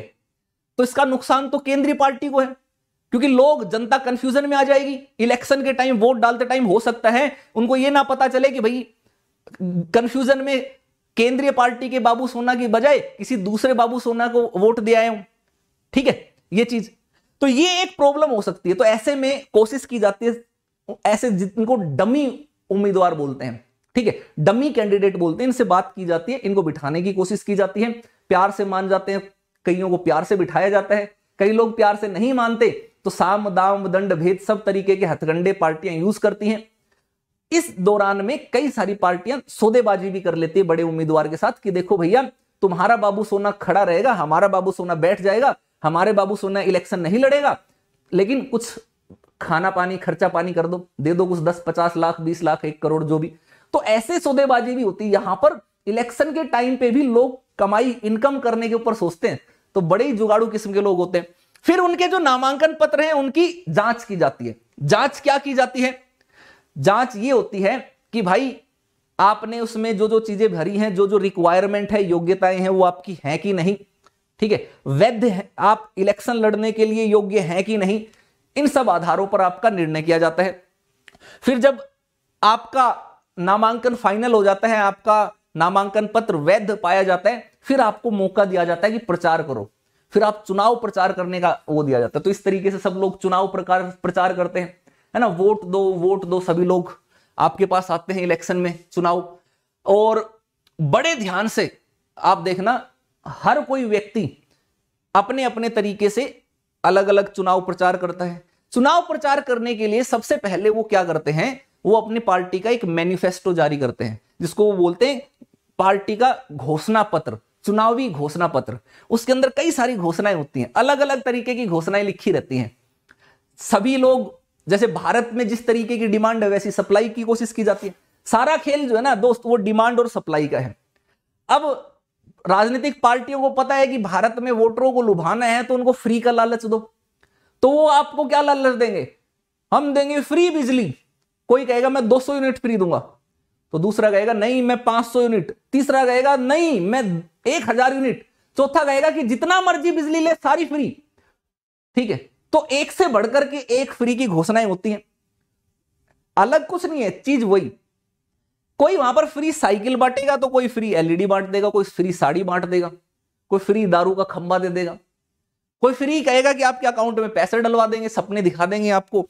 A: तो इसका नुकसान तो केंद्रीय पार्टी को है क्योंकि लोग जनता कंफ्यूजन में आ जाएगी इलेक्शन के टाइम वोट डालते टाइम हो सकता है उनको यह ना पता चले कि भाई कंफ्यूजन में केंद्रीय पार्टी के बाबू सोना की बजाय किसी दूसरे बाबू सोना को वोट दे आए हूं ठीक है ये चीज तो ये एक प्रॉब्लम हो सकती है तो ऐसे में कोशिश की जाती है ऐसे जिनको डमी उम्मीदवार बोलते हैं ठीक है डमी कैंडिडेट बोलते हैं इनसे बात की जाती है इनको बिठाने की कोशिश की जाती है प्यार से मान जाते हैं कईयों को प्यार से बिठाया जाता है कई लोग प्यार से नहीं मानते तो साम दाम दंड भेद सब तरीके के हथकंडे पार्टियां यूज करती हैं इस दौरान में कई सारी पार्टियां सौदेबाजी भी कर लेती है बड़े उम्मीदवार के साथ कि देखो भैया तुम्हारा बाबू सोना खड़ा रहेगा हमारा बाबू सोना बैठ जाएगा हमारे बाबू सोना इलेक्शन नहीं लड़ेगा लेकिन कुछ खाना पानी खर्चा पानी कर दो दे दो कुछ दस पचास लाख बीस लाख एक करोड़ जो भी तो ऐसे सौदेबाजी भी होती है यहां पर इलेक्शन के टाइम पे भी लोग कमाई इनकम करने के ऊपर सोचते हैं तो बड़े ही जुगाड़ू किस्म के लोग होते हैं फिर उनके जो नामांकन पत्र हैं उनकी जांच की जाती है जांच क्या की जाती है जांच ये होती है कि भाई आपने उसमें जो जो चीजें भरी हैं जो जो रिक्वायरमेंट है योग्यताएं हैं वो आपकी हैं कि नहीं ठीक है वैध है आप इलेक्शन लड़ने के लिए योग्य हैं कि नहीं इन सब आधारों पर आपका निर्णय किया जाता है फिर जब आपका नामांकन फाइनल हो जाता है आपका नामांकन पत्र वैध पाया जाता है फिर आपको मौका दिया जाता है कि प्रचार करो फिर आप चुनाव प्रचार करने का वो दिया जाता है तो इस तरीके से सब लोग चुनाव प्रकार प्रचार करते हैं है ना वोट दो वोट दो सभी लोग आपके पास आते हैं इलेक्शन में चुनाव और बड़े ध्यान से आप देखना हर कोई व्यक्ति अपने अपने तरीके से अलग अलग चुनाव प्रचार करता है चुनाव प्रचार करने के लिए सबसे पहले वो क्या करते हैं वो अपनी पार्टी का एक मैनिफेस्टो जारी करते हैं जिसको वो बोलते हैं पार्टी का घोषणा पत्र चुनावी घोषणा पत्र उसके अंदर कई सारी घोषणाएं होती हैं अलग अलग तरीके की घोषणाएं लिखी रहती हैं सभी लोग जैसे भारत में जिस तरीके की डिमांड है वैसी सप्लाई की कोशिश की जाती है सारा खेल जो है ना दोस्त वो डिमांड और सप्लाई का है अब राजनीतिक पार्टियों को पता है कि भारत में वोटरों को लुभाना है तो उनको फ्री का लालच दो तो वो आपको क्या लालच देंगे हम देंगे फ्री बिजली कोई कहेगा मैं 200 यूनिट फ्री दूंगा तो दूसरा कहेगा नहीं मैं 500 यूनिट तीसरा कहेगा नहीं मैं एक हजार यूनिट चौथा कहेगा कि जितना मर्जी बिजली ले सारी फ्री ठीक है तो एक से बढ़कर के एक फ्री की घोषणाएं होती हैं अलग कुछ नहीं है चीज वही कोई वहां पर फ्री साइकिल बांटेगा तो कोई फ्री एलईडी बांट देगा कोई फ्री साड़ी बांट देगा कोई फ्री दारू का खंबा दे देगा कोई फ्री कहेगा कि आपके अकाउंट में पैसे डलवा देंगे सपने दिखा देंगे आपको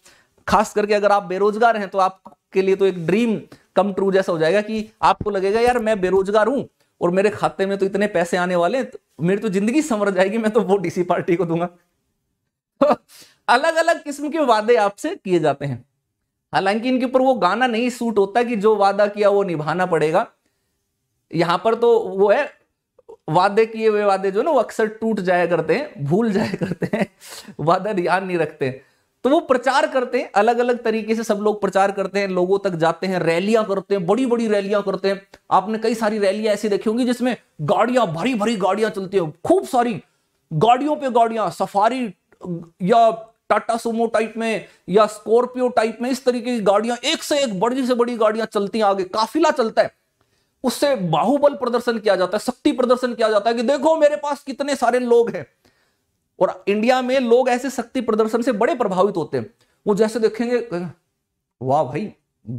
A: खास करके अगर आप बेरोजगार हैं तो आपके लिए तो एक ड्रीम कम ट्रू जैसा हो जाएगा कि आपको लगेगा यार मैं बेरोजगार हूं और मेरे खाते में तो इतने पैसे आने वाले हैं तो मेरी तो जिंदगी संवर जाएगी मैं तो वोट इसी पार्टी को दूंगा अलग अलग किस्म के वादे आपसे किए जाते हैं हालांकि इनके ऊपर वो गाना नहीं सूट होता कि जो वादा किया वो निभाना पड़ेगा यहां पर तो वो है वादे किए हुए वादे जो ना वो अक्सर टूट जाया करते हैं भूल जाया करते हैं वादा ध्यान नहीं रखते हैं तो वो प्रचार करते हैं अलग अलग तरीके से सब लोग प्रचार करते हैं लोगों तक जाते हैं रैलियां करते हैं बड़ी बड़ी रैलियां करते हैं आपने कई सारी रैलियां ऐसी देखी होंगी जिसमें गाड़ियां भरी भरी गाड़ियां चलती हैं खूब सारी गाड़ियों पे गाड़ियां सफारी या टाटा सुमो टाइप में या स्कॉर्पियो टाइप में इस तरीके की गाड़ियां एक से एक बड़ी से बड़ी गाड़ियां चलती हैं आगे काफिला चलता है उससे बाहुबल प्रदर्शन किया जाता है शक्ति प्रदर्शन किया जाता है कि देखो मेरे पास कितने सारे लोग हैं और इंडिया में लोग ऐसे शक्ति प्रदर्शन से बड़े प्रभावित होते हैं वो जैसे देखेंगे वाह भाई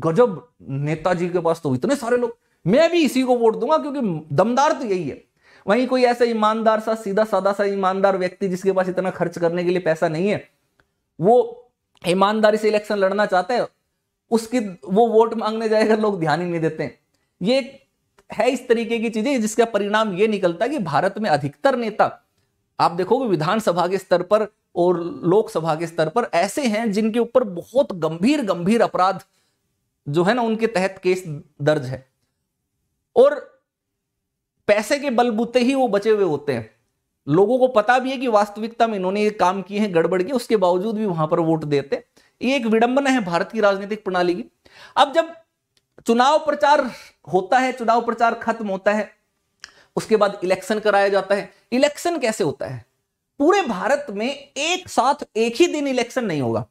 A: गजब नेताजी के पास तो इतने सारे लोग मैं भी इसी को वोट दूंगा क्योंकि दमदार तो यही है वहीं कोई ऐसा ईमानदार सा सीधा साधा सा ईमानदार व्यक्ति जिसके पास इतना खर्च करने के लिए पैसा नहीं है वो ईमानदारी से इलेक्शन लड़ना चाहता है उसकी वो वोट मांगने जाएगा लोग ध्यान ही नहीं देते ये है इस तरीके की चीजें जिसका परिणाम ये निकलता है कि भारत में अधिकतर नेता आप देखोगे विधानसभा के स्तर पर और लोकसभा के स्तर पर ऐसे हैं जिनके ऊपर बहुत गंभीर गंभीर अपराध जो है ना उनके तहत केस दर्ज है और पैसे के बलबूते ही वो बचे हुए होते हैं लोगों को पता भी है कि वास्तविकता में इन्होंने ये काम किए हैं गड़बड़ के उसके बावजूद भी वहां पर वोट देते ये एक विडंबना है भारत की राजनीतिक प्रणाली की अब जब चुनाव प्रचार होता है चुनाव प्रचार खत्म होता है उसके बाद इलेक्शन कराया जाता है इलेक्शन कैसे होता है पूरे भारत में एक साथ एक ही दिन इलेक्शन नहीं होगा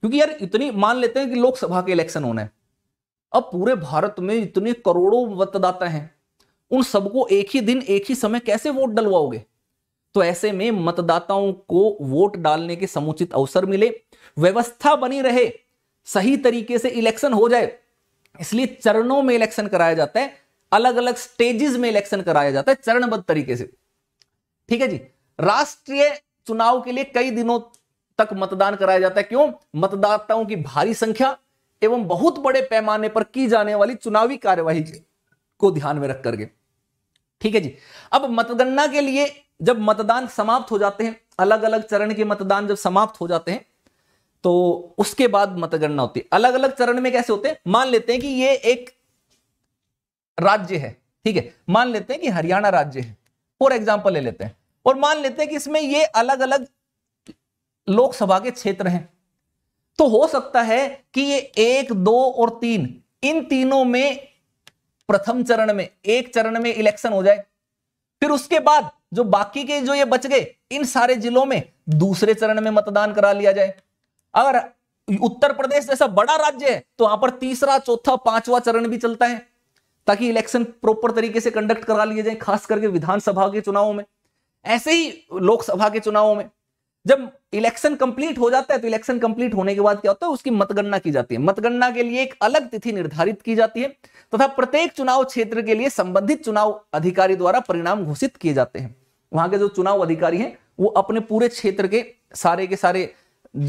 A: क्योंकि यार इतनी मान लेते हैं कि लोकसभा के इलेक्शन होना है अब पूरे भारत में इतने करोड़ों मतदाता हैं उन सबको एक ही दिन एक ही समय कैसे वोट डलवाओगे तो ऐसे में मतदाताओं को वोट डालने के समुचित अवसर मिले व्यवस्था बनी रहे सही तरीके से इलेक्शन हो जाए इसलिए चरणों में इलेक्शन कराया जाता है अलग अलग स्टेजेस में इलेक्शन कराया जाता है चरणबद्ध तरीके से ठीक है जी राष्ट्रीय चुनाव के लिए कई दिनों तक मतदान कराया जाता है क्यों मतदाताओं की भारी संख्या एवं बहुत बड़े पैमाने पर की जाने वाली चुनावी कार्यवाही को ध्यान में रख करके ठीक है जी अब मतगणना के लिए जब मतदान समाप्त हो जाते हैं अलग अलग चरण के मतदान जब समाप्त हो जाते हैं तो उसके बाद मतगणना होती है अलग अलग चरण में कैसे होते हैं मान लेते हैं कि ये एक राज्य है ठीक है मान लेते हैं कि हरियाणा राज्य है फॉर एग्जाम्पल ले लेते हैं और मान लेते हैं कि इसमें ये अलग अलग लोकसभा के क्षेत्र हैं तो हो सकता है कि ये एक दो और तीन इन तीनों में प्रथम चरण में एक चरण में इलेक्शन हो जाए फिर उसके बाद जो बाकी के जो ये बच गए इन सारे जिलों में दूसरे चरण में मतदान करा लिया जाए अगर उत्तर प्रदेश जैसा बड़ा राज्य है तो वहां पर तीसरा चौथा पांचवा चरण भी चलता है ताकि इलेक्शन प्रॉपर तरीके से कंडक्ट करा लिए जाए खास करके विधानसभा के चुनावों में ऐसे ही लोकसभा के चुनावों में जब इलेक्शन कंप्लीट हो जाता है तो इलेक्शन कंप्लीट होने के बाद क्या होता है उसकी मतगणना की जाती है मतगणना के लिए एक अलग तिथि निर्धारित की जाती है तथा तो प्रत्येक चुनाव क्षेत्र के लिए संबंधित चुनाव अधिकारी द्वारा परिणाम घोषित किए जाते हैं वहां के जो चुनाव अधिकारी हैं वो अपने पूरे क्षेत्र के सारे के सारे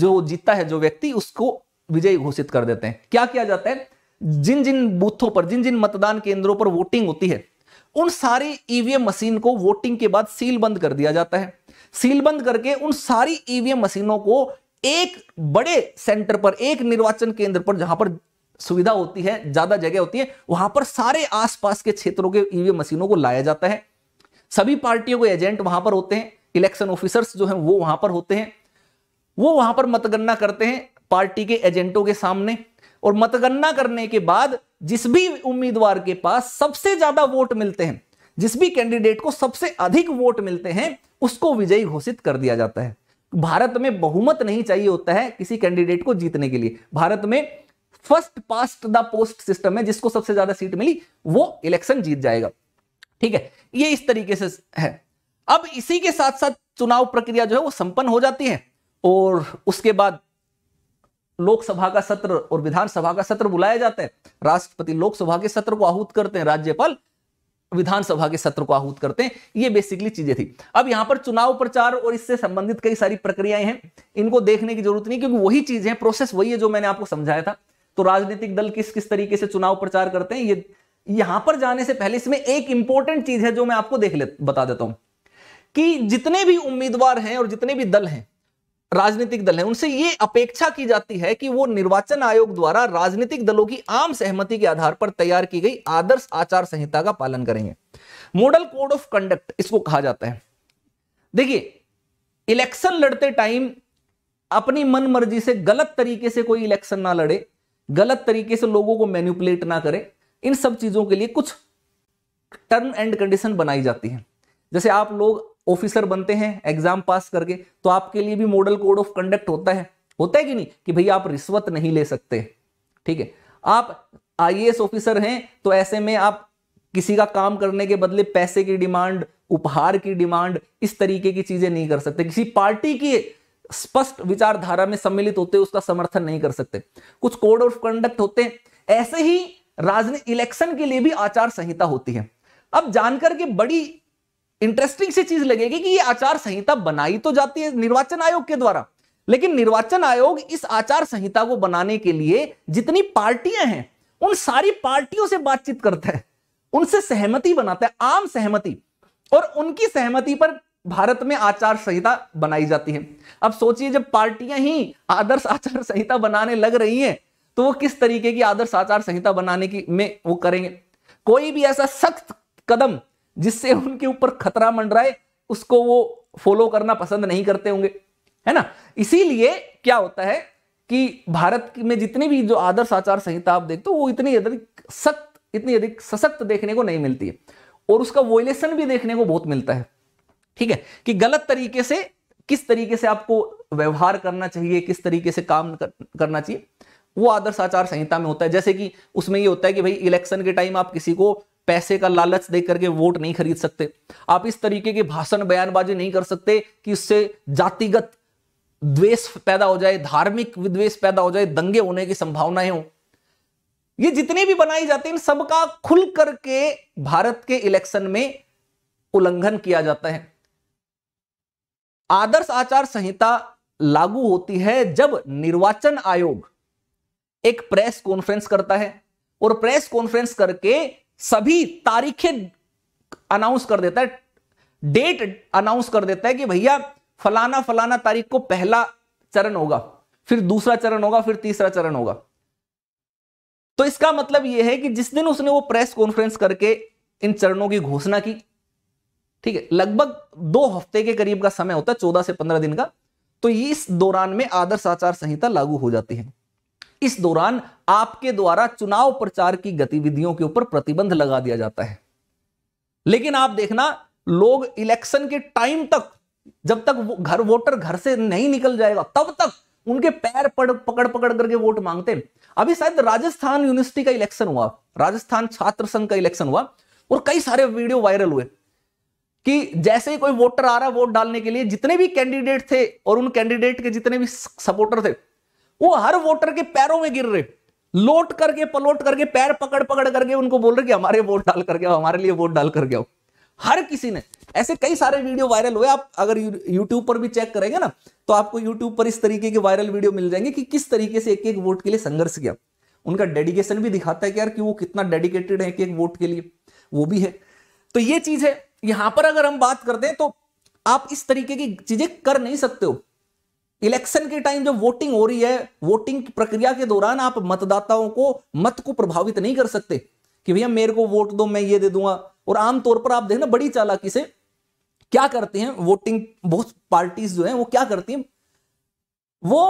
A: जो जीतता है जो व्यक्ति उसको विजयी घोषित कर देते हैं क्या किया जाता है जिन जिन बूथों पर जिन जिन मतदान केंद्रों पर वोटिंग होती है उन सारी ईवीएम मशीन को वोटिंग के बाद सील बंद कर दिया जाता है सील बंद करके उन सारी ईवीएम मशीनों को एक बड़े सेंटर पर एक निर्वाचन केंद्र पर जहां पर सुविधा होती है ज्यादा जगह होती है वहां पर सारे आसपास के क्षेत्रों के ईवीएम मशीनों को लाया जाता है सभी पार्टियों के एजेंट वहां पर होते हैं इलेक्शन ऑफिसर्स जो हैं वो वहां पर होते हैं वो वहां पर मतगणना करते हैं पार्टी के एजेंटों के सामने और मतगणना करने के बाद जिस भी उम्मीदवार के पास सबसे ज्यादा वोट मिलते हैं जिस भी कैंडिडेट को सबसे अधिक वोट मिलते हैं उसको विजयी घोषित कर दिया जाता है भारत में बहुमत नहीं चाहिए होता है किसी कैंडिडेट को जीतने के लिए भारत में first past the post system है जिसको सबसे ज्यादा सीट मिली वो इलेक्शन जीत जाएगा ठीक है ये इस तरीके से है अब इसी के साथ साथ चुनाव प्रक्रिया जो है वो संपन्न हो जाती है और उसके बाद लोकसभा का सत्र और विधानसभा का सत्र बुलाया जाता है राष्ट्रपति लोकसभा के सत्र को आहूत करते हैं राज्यपाल विधानसभा के सत्र को आहूत करते हैं ये बेसिकली चीजें थी अब यहां पर चुनाव प्रचार और इससे संबंधित कई सारी प्रक्रियाएं हैं इनको देखने की जरूरत नहीं क्योंकि वही चीज है प्रोसेस वही है जो मैंने आपको समझाया था तो राजनीतिक दल किस किस तरीके से चुनाव प्रचार करते हैं ये यहां पर जाने से पहले इसमें एक इंपॉर्टेंट चीज है जो मैं आपको देख ले बता देता हूं कि जितने भी उम्मीदवार हैं और जितने भी दल हैं राजनीतिक दल हैं उनसे ये अपेक्षा की जाती है कि वो निर्वाचन आयोग द्वारा राजनीतिक दलों की आम सहमति के आधार पर तैयार की गई आदर्श आचार संहिता का पालन करेंगे मॉडल कोड ऑफ कंडक्ट इसको कहा जाता है देखिए इलेक्शन लड़ते टाइम अपनी मन मर्जी से गलत तरीके से कोई इलेक्शन ना लड़े गलत तरीके से लोगों को मैन्युपुलेट ना करे इन सब चीजों के लिए कुछ टर्म एंड कंडीशन बनाई जाती है जैसे आप लोग ऑफिसर बनते हैं एग्जाम पास करके तो आपके लिए भी मॉडल कोड ऑफ कंडक्ट होता है होता है कि नहीं कि भाई आप रिश्वत नहीं ले सकते ठीक है आप आईएएस ऑफिसर हैं तो ऐसे में आप किसी का काम करने के बदले पैसे की डिमांड उपहार की डिमांड इस तरीके की चीजें नहीं कर सकते किसी पार्टी की स्पष्ट विचारधारा में सम्मिलित होते उसका समर्थन नहीं कर सकते कुछ कोड ऑफ कंडक्ट होते हैं ऐसे ही राजनीति इलेक्शन के लिए भी आचार संहिता होती है अब जानकर के बड़ी इंटरेस्टिंग सी चीज लगेगी कि ये आचार संहिता बनाई तो जाती है निर्वाचन आयोग के द्वारा लेकिन निर्वाचन आयोग इस आचार संहिता को बनाने के लिए जितनी पार्टियां हैं उन सारी पार्टियों से बातचीत करता है उनसे सहमति बनाता है आम सहमति और उनकी सहमति पर भारत में आचार संहिता बनाई जाती है अब सोचिए जब पार्टियां ही आदर्श आचार संहिता बनाने लग रही हैं तो वो किस तरीके की आदर्श आचार संहिता बनाने की में वो करेंगे कोई भी ऐसा सख्त कदम जिससे उनके ऊपर खतरा मंडरा है उसको वो फॉलो करना पसंद नहीं करते होंगे है ना इसीलिए क्या होता है कि भारत में जितनी भी जो आदर्श आचार संहिता आप देखते हो वो इतनी अधिक सख्त इतनी अधिक सशक्त देखने को नहीं मिलती है और उसका वोलेशन भी देखने को बहुत मिलता है ठीक है कि गलत तरीके से किस तरीके से आपको व्यवहार करना चाहिए किस तरीके से काम कर, करना चाहिए वो आदर्श आचार संहिता में होता है जैसे कि उसमें ये होता है कि भाई इलेक्शन के टाइम आप किसी को पैसे का लालच दे करके वोट नहीं खरीद सकते आप इस तरीके की भाषण बयानबाजी नहीं कर सकते कि इससे जातिगत द्वेष पैदा हो जाए धार्मिक विद्वेष पैदा हो जाए दंगे होने की संभावना हो ये जितने भी बनाई जाते हैं इन सबका खुल करके भारत के इलेक्शन में उल्लंघन किया जाता है आदर्श आचार संहिता लागू होती है जब निर्वाचन आयोग एक प्रेस कॉन्फ्रेंस करता है और प्रेस कॉन्फ्रेंस करके सभी तारीखें अनाउंस कर देता है डेट अनाउंस कर देता है कि भैया फलाना फलाना तारीख को पहला चरण होगा फिर दूसरा चरण होगा फिर तीसरा चरण होगा तो इसका मतलब यह है कि जिस दिन उसने वो प्रेस कॉन्फ्रेंस करके इन चरणों की घोषणा की ठीक है लगभग दो हफ्ते के करीब का समय होता है चौदह से पंद्रह दिन का तो इस दौरान में आदर्श आचार संहिता लागू हो जाती है इस दौरान आपके द्वारा चुनाव प्रचार की गतिविधियों के ऊपर प्रतिबंध लगा दिया जाता है लेकिन आप देखना लोग इलेक्शन के टाइम तक जब तक वो घर वोटर घर से नहीं निकल जाएगा तब तक उनके पैर पड़ पकड़ पकड़ करके वोट मांगते हैं अभी शायद राजस्थान यूनिवर्सिटी का इलेक्शन हुआ राजस्थान छात्र संघ का इलेक्शन हुआ और कई सारे वीडियो वायरल हुए कि जैसे ही कोई वोटर आ रहा वोट डालने के लिए जितने भी कैंडिडेट थे और उन कैंडिडेट के जितने भी सपोर्टर थे वो हर वोटर के पैरों में गिर रहे लोट करके पलोट करके पैर पकड़ पकड़ करके उनको बोल रहे कि हमारे वोट डाल कर गया हमारे लिए वोट डाल कर गया हर किसी ने ऐसे कई सारे वीडियो वायरल हुए आप अगर यूट्यूब पर भी चेक करेंगे ना तो आपको यूट्यूब पर इस तरीके के वायरल वीडियो मिल जाएंगे कि किस तरीके से एक एक वोट के लिए संघर्ष किया उनका डेडिकेशन भी दिखाता है कि यार कि वो कितना डेडिकेटेड है एक एक वोट के लिए वो भी है तो ये चीज है यहां पर अगर हम बात करते हैं तो आप इस तरीके की चीजें कर नहीं सकते हो इलेक्शन के टाइम जब वोटिंग हो रही है वोटिंग प्रक्रिया के दौरान आप मतदाताओं को मत को प्रभावित नहीं कर सकते कि भैया मेरे को वोट दो मैं ये दे दूंगा और आमतौर पर आप देखना बड़ी चालाकी से क्या करते हैं वोटिंग बहुत पार्टीज जो है वो क्या करती हैं वो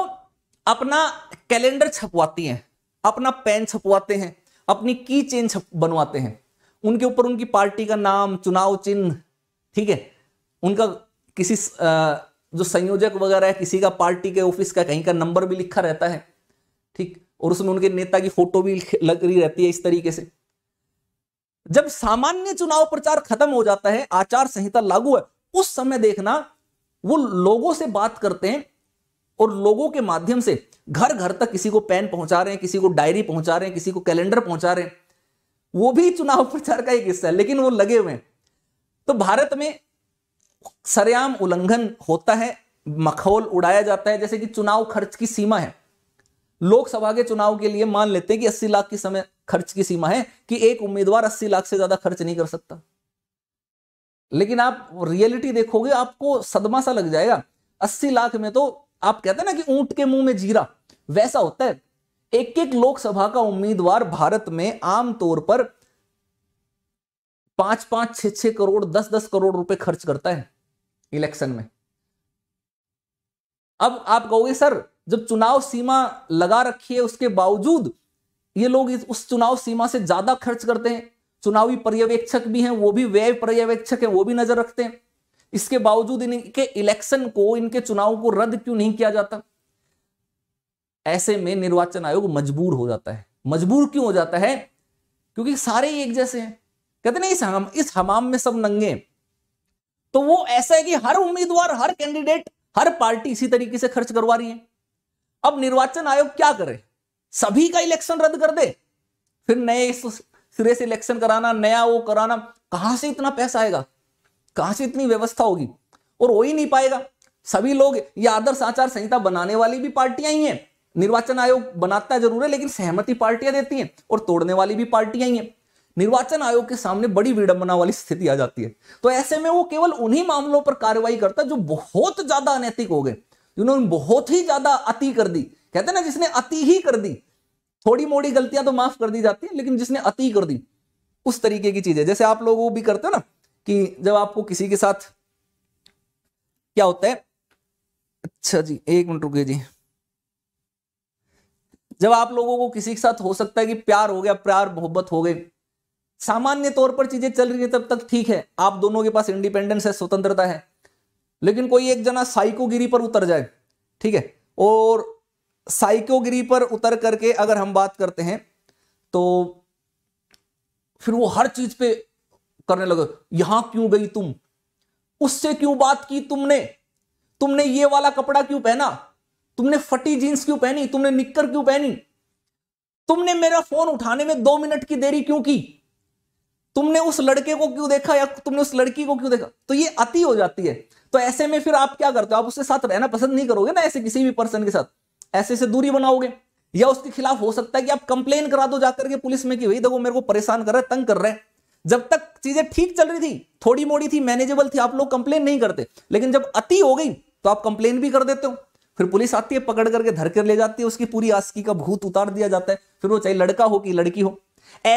A: अपना कैलेंडर छपवाती हैं अपना पेन छपवाते हैं अपनी की चेन छप बनवाते हैं उनके ऊपर उनकी पार्टी का नाम चुनाव चिन्ह ठीक है उनका किसी आ, जो संयोजक वगैरह है किसी का पार्टी के ऑफिस का कहीं का नंबर भी लिखा रहता है ठीक और उसमें उनके नेता की फोटो भी लग रही रहती है इस तरीके से जब सामान्य चुनाव प्रचार खत्म हो जाता है आचार संहिता लागू है उस समय देखना वो लोगों से बात करते हैं और लोगों के माध्यम से घर घर तक किसी को पेन पहुंचा रहे हैं किसी को डायरी पहुंचा रहे हैं किसी को कैलेंडर पहुंचा रहे हैं वो भी चुनाव प्रचार का एक हिस्सा है लेकिन वो लगे हुए हैं तो भारत में सरेआम उल्लंघन होता है मखौल उड़ाया जाता है जैसे कि चुनाव खर्च की सीमा है लोकसभा के चुनाव के लिए मान लेते हैं कि अस्सी लाख की समय खर्च की सीमा है कि एक उम्मीदवार अस्सी लाख से ज्यादा खर्च नहीं कर सकता लेकिन आप रियलिटी देखोगे आपको सदमा सा लग जाएगा अस्सी लाख में तो आप कहते हैं ना कि ऊंट के मुंह में जीरा वैसा होता है एक एक लोकसभा का उम्मीदवार भारत में आमतौर पर पांच पांच छह छह करोड़ दस दस करोड़ रुपए खर्च करता है इलेक्शन में अब आप कहोगे सर जब चुनाव सीमा लगा रखी है उसके बावजूद ये लोग उस चुनाव सीमा से ज्यादा खर्च करते हैं चुनावी पर्यवेक्षक भी हैं वो भी व्यय पर्यवेक्षक है वो भी नजर रखते हैं इसके बावजूद इनके इलेक्शन को इनके चुनाव को रद्द क्यों नहीं किया जाता ऐसे में निर्वाचन आयोग मजबूर हो जाता है मजबूर क्यों हो जाता है क्योंकि सारे एक जैसे हैं कहते नहीं इस हम इस हमाम में सब नंगे तो वो ऐसा है कि हर उम्मीदवार हर कैंडिडेट हर पार्टी इसी तरीके से खर्च करवा रही है अब निर्वाचन आयोग क्या करे सभी का इलेक्शन रद्द कर दे फिर नए सिरे से इलेक्शन कराना नया वो कराना कहां से इतना पैसा आएगा कहां से इतनी व्यवस्था होगी और हो ही नहीं पाएगा सभी लोग ये आदर्श आचार संहिता बनाने वाली भी पार्टियां ही हैं निर्वाचन आयोग बनाता जरूर है लेकिन सहमति पार्टियां देती हैं और तोड़ने वाली भी पार्टियां ही हैं निर्वाचन आयोग के सामने बड़ी विडंबना वाली स्थिति आ जाती है तो ऐसे में वो केवल उन्हीं मामलों पर कार्रवाई करता जो बहुत ज्यादा अनैतिक हो गए जिन्होंने बहुत ही ज्यादा अति कर दी कहते ना जिसने अति ही कर दी थोड़ी मोड़ी गलतियां तो माफ कर दी जाती है लेकिन जिसने अति कर दी उस तरीके की चीजें जैसे आप लोग वो भी करते हो ना कि जब आपको किसी के साथ क्या होता है अच्छा जी एक मिनट रुकिए जी जब आप लोगों को किसी के साथ हो सकता है कि प्यार हो गया प्यार मोहब्बत हो गई सामान्य तौर पर चीजें चल रही है तब तक ठीक है आप दोनों के पास इंडिपेंडेंस है स्वतंत्रता है लेकिन कोई एक जना साइकोगिरी पर उतर जाए ठीक है और साइकोगिरी पर उतर करके अगर हम बात करते हैं तो फिर वो हर चीज पे करने लगे यहां क्यों गई तुम उससे क्यों बात की तुमने तुमने ये वाला कपड़ा क्यों पहना तुमने फटी जींस क्यों पहनी तुमने निक्कर क्यों पहनी तुमने मेरा फोन उठाने में दो मिनट की देरी क्यों की तुमने उस लड़के को क्यों देखा या तुमने उस लड़की को क्यों देखा तो ये अति हो जाती है तो ऐसे में फिर आप क्या करते हो आप उसके साथ रहना पसंद नहीं करोगे ना ऐसे किसी भी पर्सन के साथ ऐसे से दूरी बनाओगे या उसके खिलाफ हो सकता है कि आप कंप्लेन करा दो जाकर के पुलिस में कि भाई देखो मेरे को परेशान कर रहे तंग कर रहे हैं जब तक चीजें ठीक चल रही थी थोड़ी मोड़ी थी मैनेजेबल थी आप लोग कंप्लेन नहीं करते लेकिन जब अति हो गई तो आप कंप्लेन भी कर देते हो फिर पुलिस आती है पकड़ करके धर कर ले जाती है उसकी पूरी आस्की का भूत उतार दिया जाता है फिर वो चाहे लड़का हो कि लड़की हो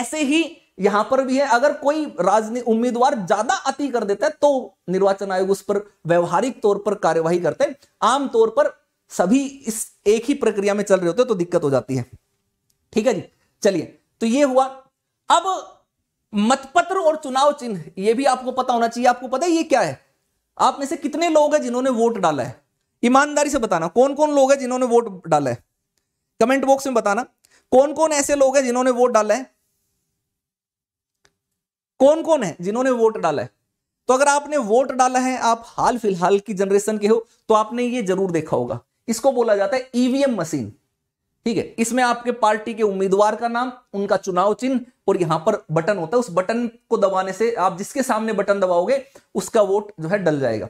A: ऐसे ही यहां पर भी है अगर कोई राजनीति उम्मीदवार ज्यादा अति कर देता है तो निर्वाचन आयोग उस पर व्यवहारिक तौर पर कार्यवाही करते हैं आमतौर पर सभी इस एक ही प्रक्रिया में चल रहे होते हैं तो दिक्कत हो जाती है ठीक है जी चलिए तो ये हुआ अब मतपत्र और चुनाव चिन्ह ये भी आपको पता होना चाहिए आपको पता है ये क्या है आप में से कितने लोग हैं जिन्होंने वोट डाला है ईमानदारी से बताना कौन कौन लोग हैं जिन्होंने वोट डाला है कमेंट बॉक्स में बताना कौन कौन ऐसे लोग हैं जिन्होंने वोट डाला है कौन कौन है जिन्होंने वोट डाला है तो अगर आपने वोट डाला है आप हाल फिलहाल की जनरेशन के हो तो आपने ये जरूर देखा होगा इसको बोला जाता है ईवीएम e मशीन ठीक है इसमें आपके पार्टी के उम्मीदवार का नाम उनका चुनाव चिन्ह और यहां पर बटन होता है उस बटन को दबाने से आप जिसके सामने बटन दबाओगे उसका वोट जो है डल जाएगा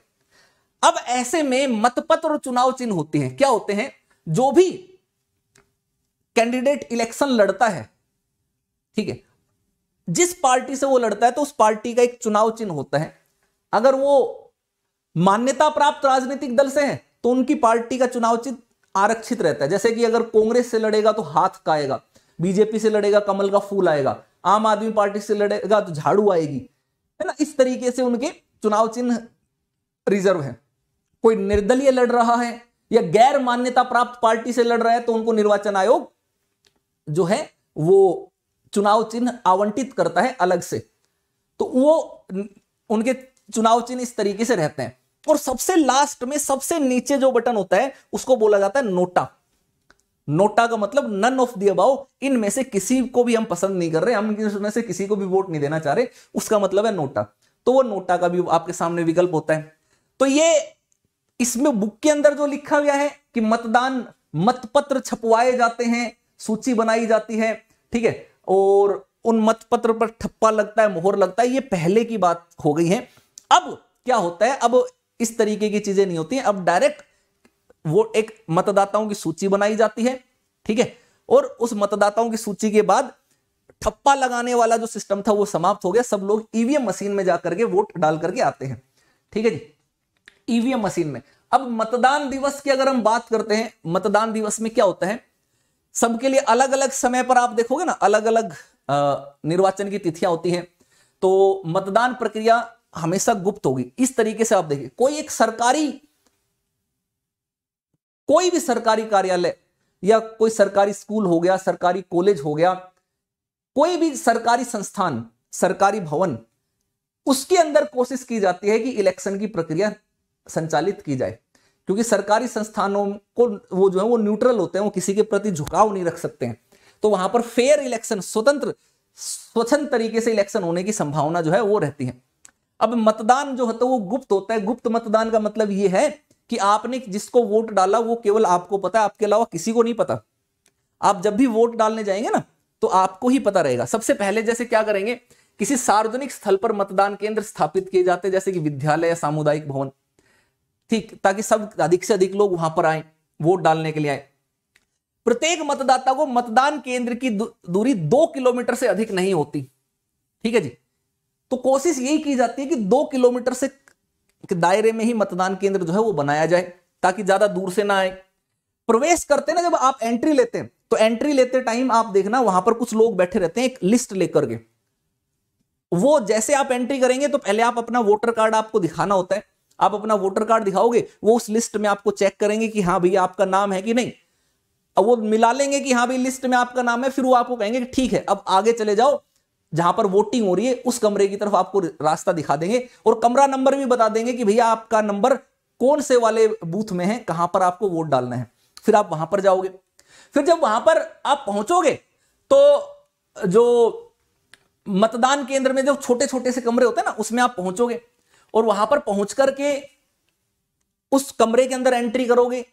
A: अब ऐसे में मतपत्र और चुनाव चिन्ह होते हैं क्या होते हैं जो भी कैंडिडेट इलेक्शन लड़ता है ठीक है जिस पार्टी से वो लड़ता है तो उस पार्टी का एक चुनाव चिन्ह होता है अगर वो मान्यता प्राप्त राजनीतिक दल से है तो उनकी पार्टी का चुनाव चिन्ह आरक्षित रहता है जैसे कि अगर कांग्रेस से लड़ेगा तो हाथ का बीजेपी से लड़ेगा कमल का फूल आएगा आम आदमी पार्टी से लड़ेगा तो झाड़ू आएगी है ना इस तरीके से उनके चुनाव चिन्ह रिजर्व है कोई निर्दलीय लड़ रहा है या गैर मान्यता प्राप्त पार्टी से लड़ रहा है तो उनको निर्वाचन आयोग जो है वो चुनाव चिन्ह आवंटित करता है अलग से तो वो उनके चुनाव चिन्ह इस तरीके से रहते हैं और सबसे लास्ट में सबसे नीचे जो बटन होता है उसको बोला जाता है नोटा नोटा का मतलब नन ऑफ दी अबाउ इनमें से किसी को भी हम पसंद नहीं कर रहे हम इनमें से किसी को भी वोट नहीं देना चाह रहे उसका मतलब है नोटा तो वो नोटा का भी आपके सामने विकल्प होता है तो ये इसमें बुक के अंदर जो लिखा गया है कि मतदान मतपत्र छपवाए जाते हैं सूची बनाई जाती है ठीक है और उन मत पत्र पर ठप्पा लगता है मोहर लगता है ये पहले की बात हो गई है अब क्या होता है अब इस तरीके की चीजें नहीं होती अब डायरेक्ट वो एक मतदाताओं की सूची बनाई जाती है ठीक है और उस मतदाताओं की सूची के बाद ठप्पा लगाने वाला जो सिस्टम था वो समाप्त हो गया सब लोग ईवीएम मशीन में जाकर के वोट डाल करके आते हैं ठीक है जी ईवीएम मशीन में अब मतदान दिवस की अगर हम बात करते हैं मतदान दिवस में क्या होता है सबके लिए अलग अलग समय पर आप देखोगे ना अलग अलग निर्वाचन की तिथियां होती हैं तो मतदान प्रक्रिया हमेशा गुप्त होगी इस तरीके से आप देखिए कोई एक सरकारी कोई भी सरकारी कार्यालय या कोई सरकारी स्कूल हो गया सरकारी कॉलेज हो गया कोई भी सरकारी संस्थान सरकारी भवन उसके अंदर कोशिश की जाती है कि इलेक्शन की प्रक्रिया संचालित की जाए क्योंकि सरकारी संस्थानों को वो जो है वो न्यूट्रल होते हैं वो किसी के प्रति झुकाव नहीं रख सकते हैं तो वहां पर फेयर इलेक्शन स्वतंत्र स्वच्छंद तरीके से इलेक्शन होने की संभावना जो है वो रहती है अब मतदान जो होता है तो वो गुप्त होता है गुप्त मतदान का मतलब ये है कि आपने जिसको वोट डाला वो केवल आपको पता है आपके अलावा किसी को नहीं पता आप जब भी वोट डालने जाएंगे ना तो आपको ही पता रहेगा सबसे पहले जैसे क्या करेंगे किसी सार्वजनिक स्थल पर मतदान केंद्र स्थापित किए जाते हैं जैसे कि विद्यालय या सामुदायिक भवन ठीक ताकि सब अधिक से अधिक लोग वहां पर आए वोट डालने के लिए आए प्रत्येक मतदाता को मतदान केंद्र की दूरी दो किलोमीटर से अधिक नहीं होती ठीक है जी तो कोशिश यही की जाती है कि दो किलोमीटर से दायरे में ही मतदान केंद्र जो है वो बनाया जाए ताकि ज्यादा दूर से ना आए प्रवेश करते ना जब आप एंट्री लेते हैं तो एंट्री लेते टाइम आप देखना वहां पर कुछ लोग बैठे रहते हैं एक लिस्ट लेकर के वो जैसे आप एंट्री करेंगे तो पहले आप अपना वोटर कार्ड आपको दिखाना होता है आप अपना वोटर कार्ड दिखाओगे वो उस लिस्ट में आपको चेक करेंगे कि हाँ भैया आपका नाम है कि नहीं अब वो मिला लेंगे कि हाँ भाई लिस्ट में आपका नाम है फिर वो आपको कहेंगे कि ठीक है अब आगे चले जाओ जहां पर वोटिंग हो रही है उस कमरे की तरफ आपको रास्ता दिखा देंगे और कमरा नंबर भी बता देंगे कि भैया आपका नंबर कौन से वाले बूथ में है कहां पर आपको वोट डालना है फिर आप वहां पर जाओगे फिर जब वहां पर आप पहुंचोगे तो जो मतदान केंद्र में जो छोटे छोटे से कमरे होते हैं ना उसमें आप पहुंचोगे और वहां पर पहुंच करके उस कमरे के अंदर एंट्री करोगे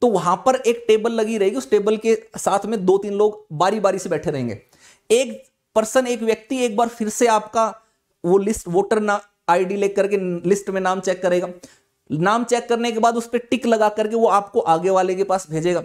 A: तो वहां पर एक टेबल लगी रहेगी उस टेबल के साथ में दो तीन लोग बारी बारी से बैठे रहेंगे एक पर्सन एक व्यक्ति एक बार फिर से आपका वो लिस्ट वोटर ना आईडी लेकर के लिस्ट में नाम चेक करेगा नाम चेक करने के बाद उस पर टिक लगा करके वो आपको आगे वाले के पास भेजेगा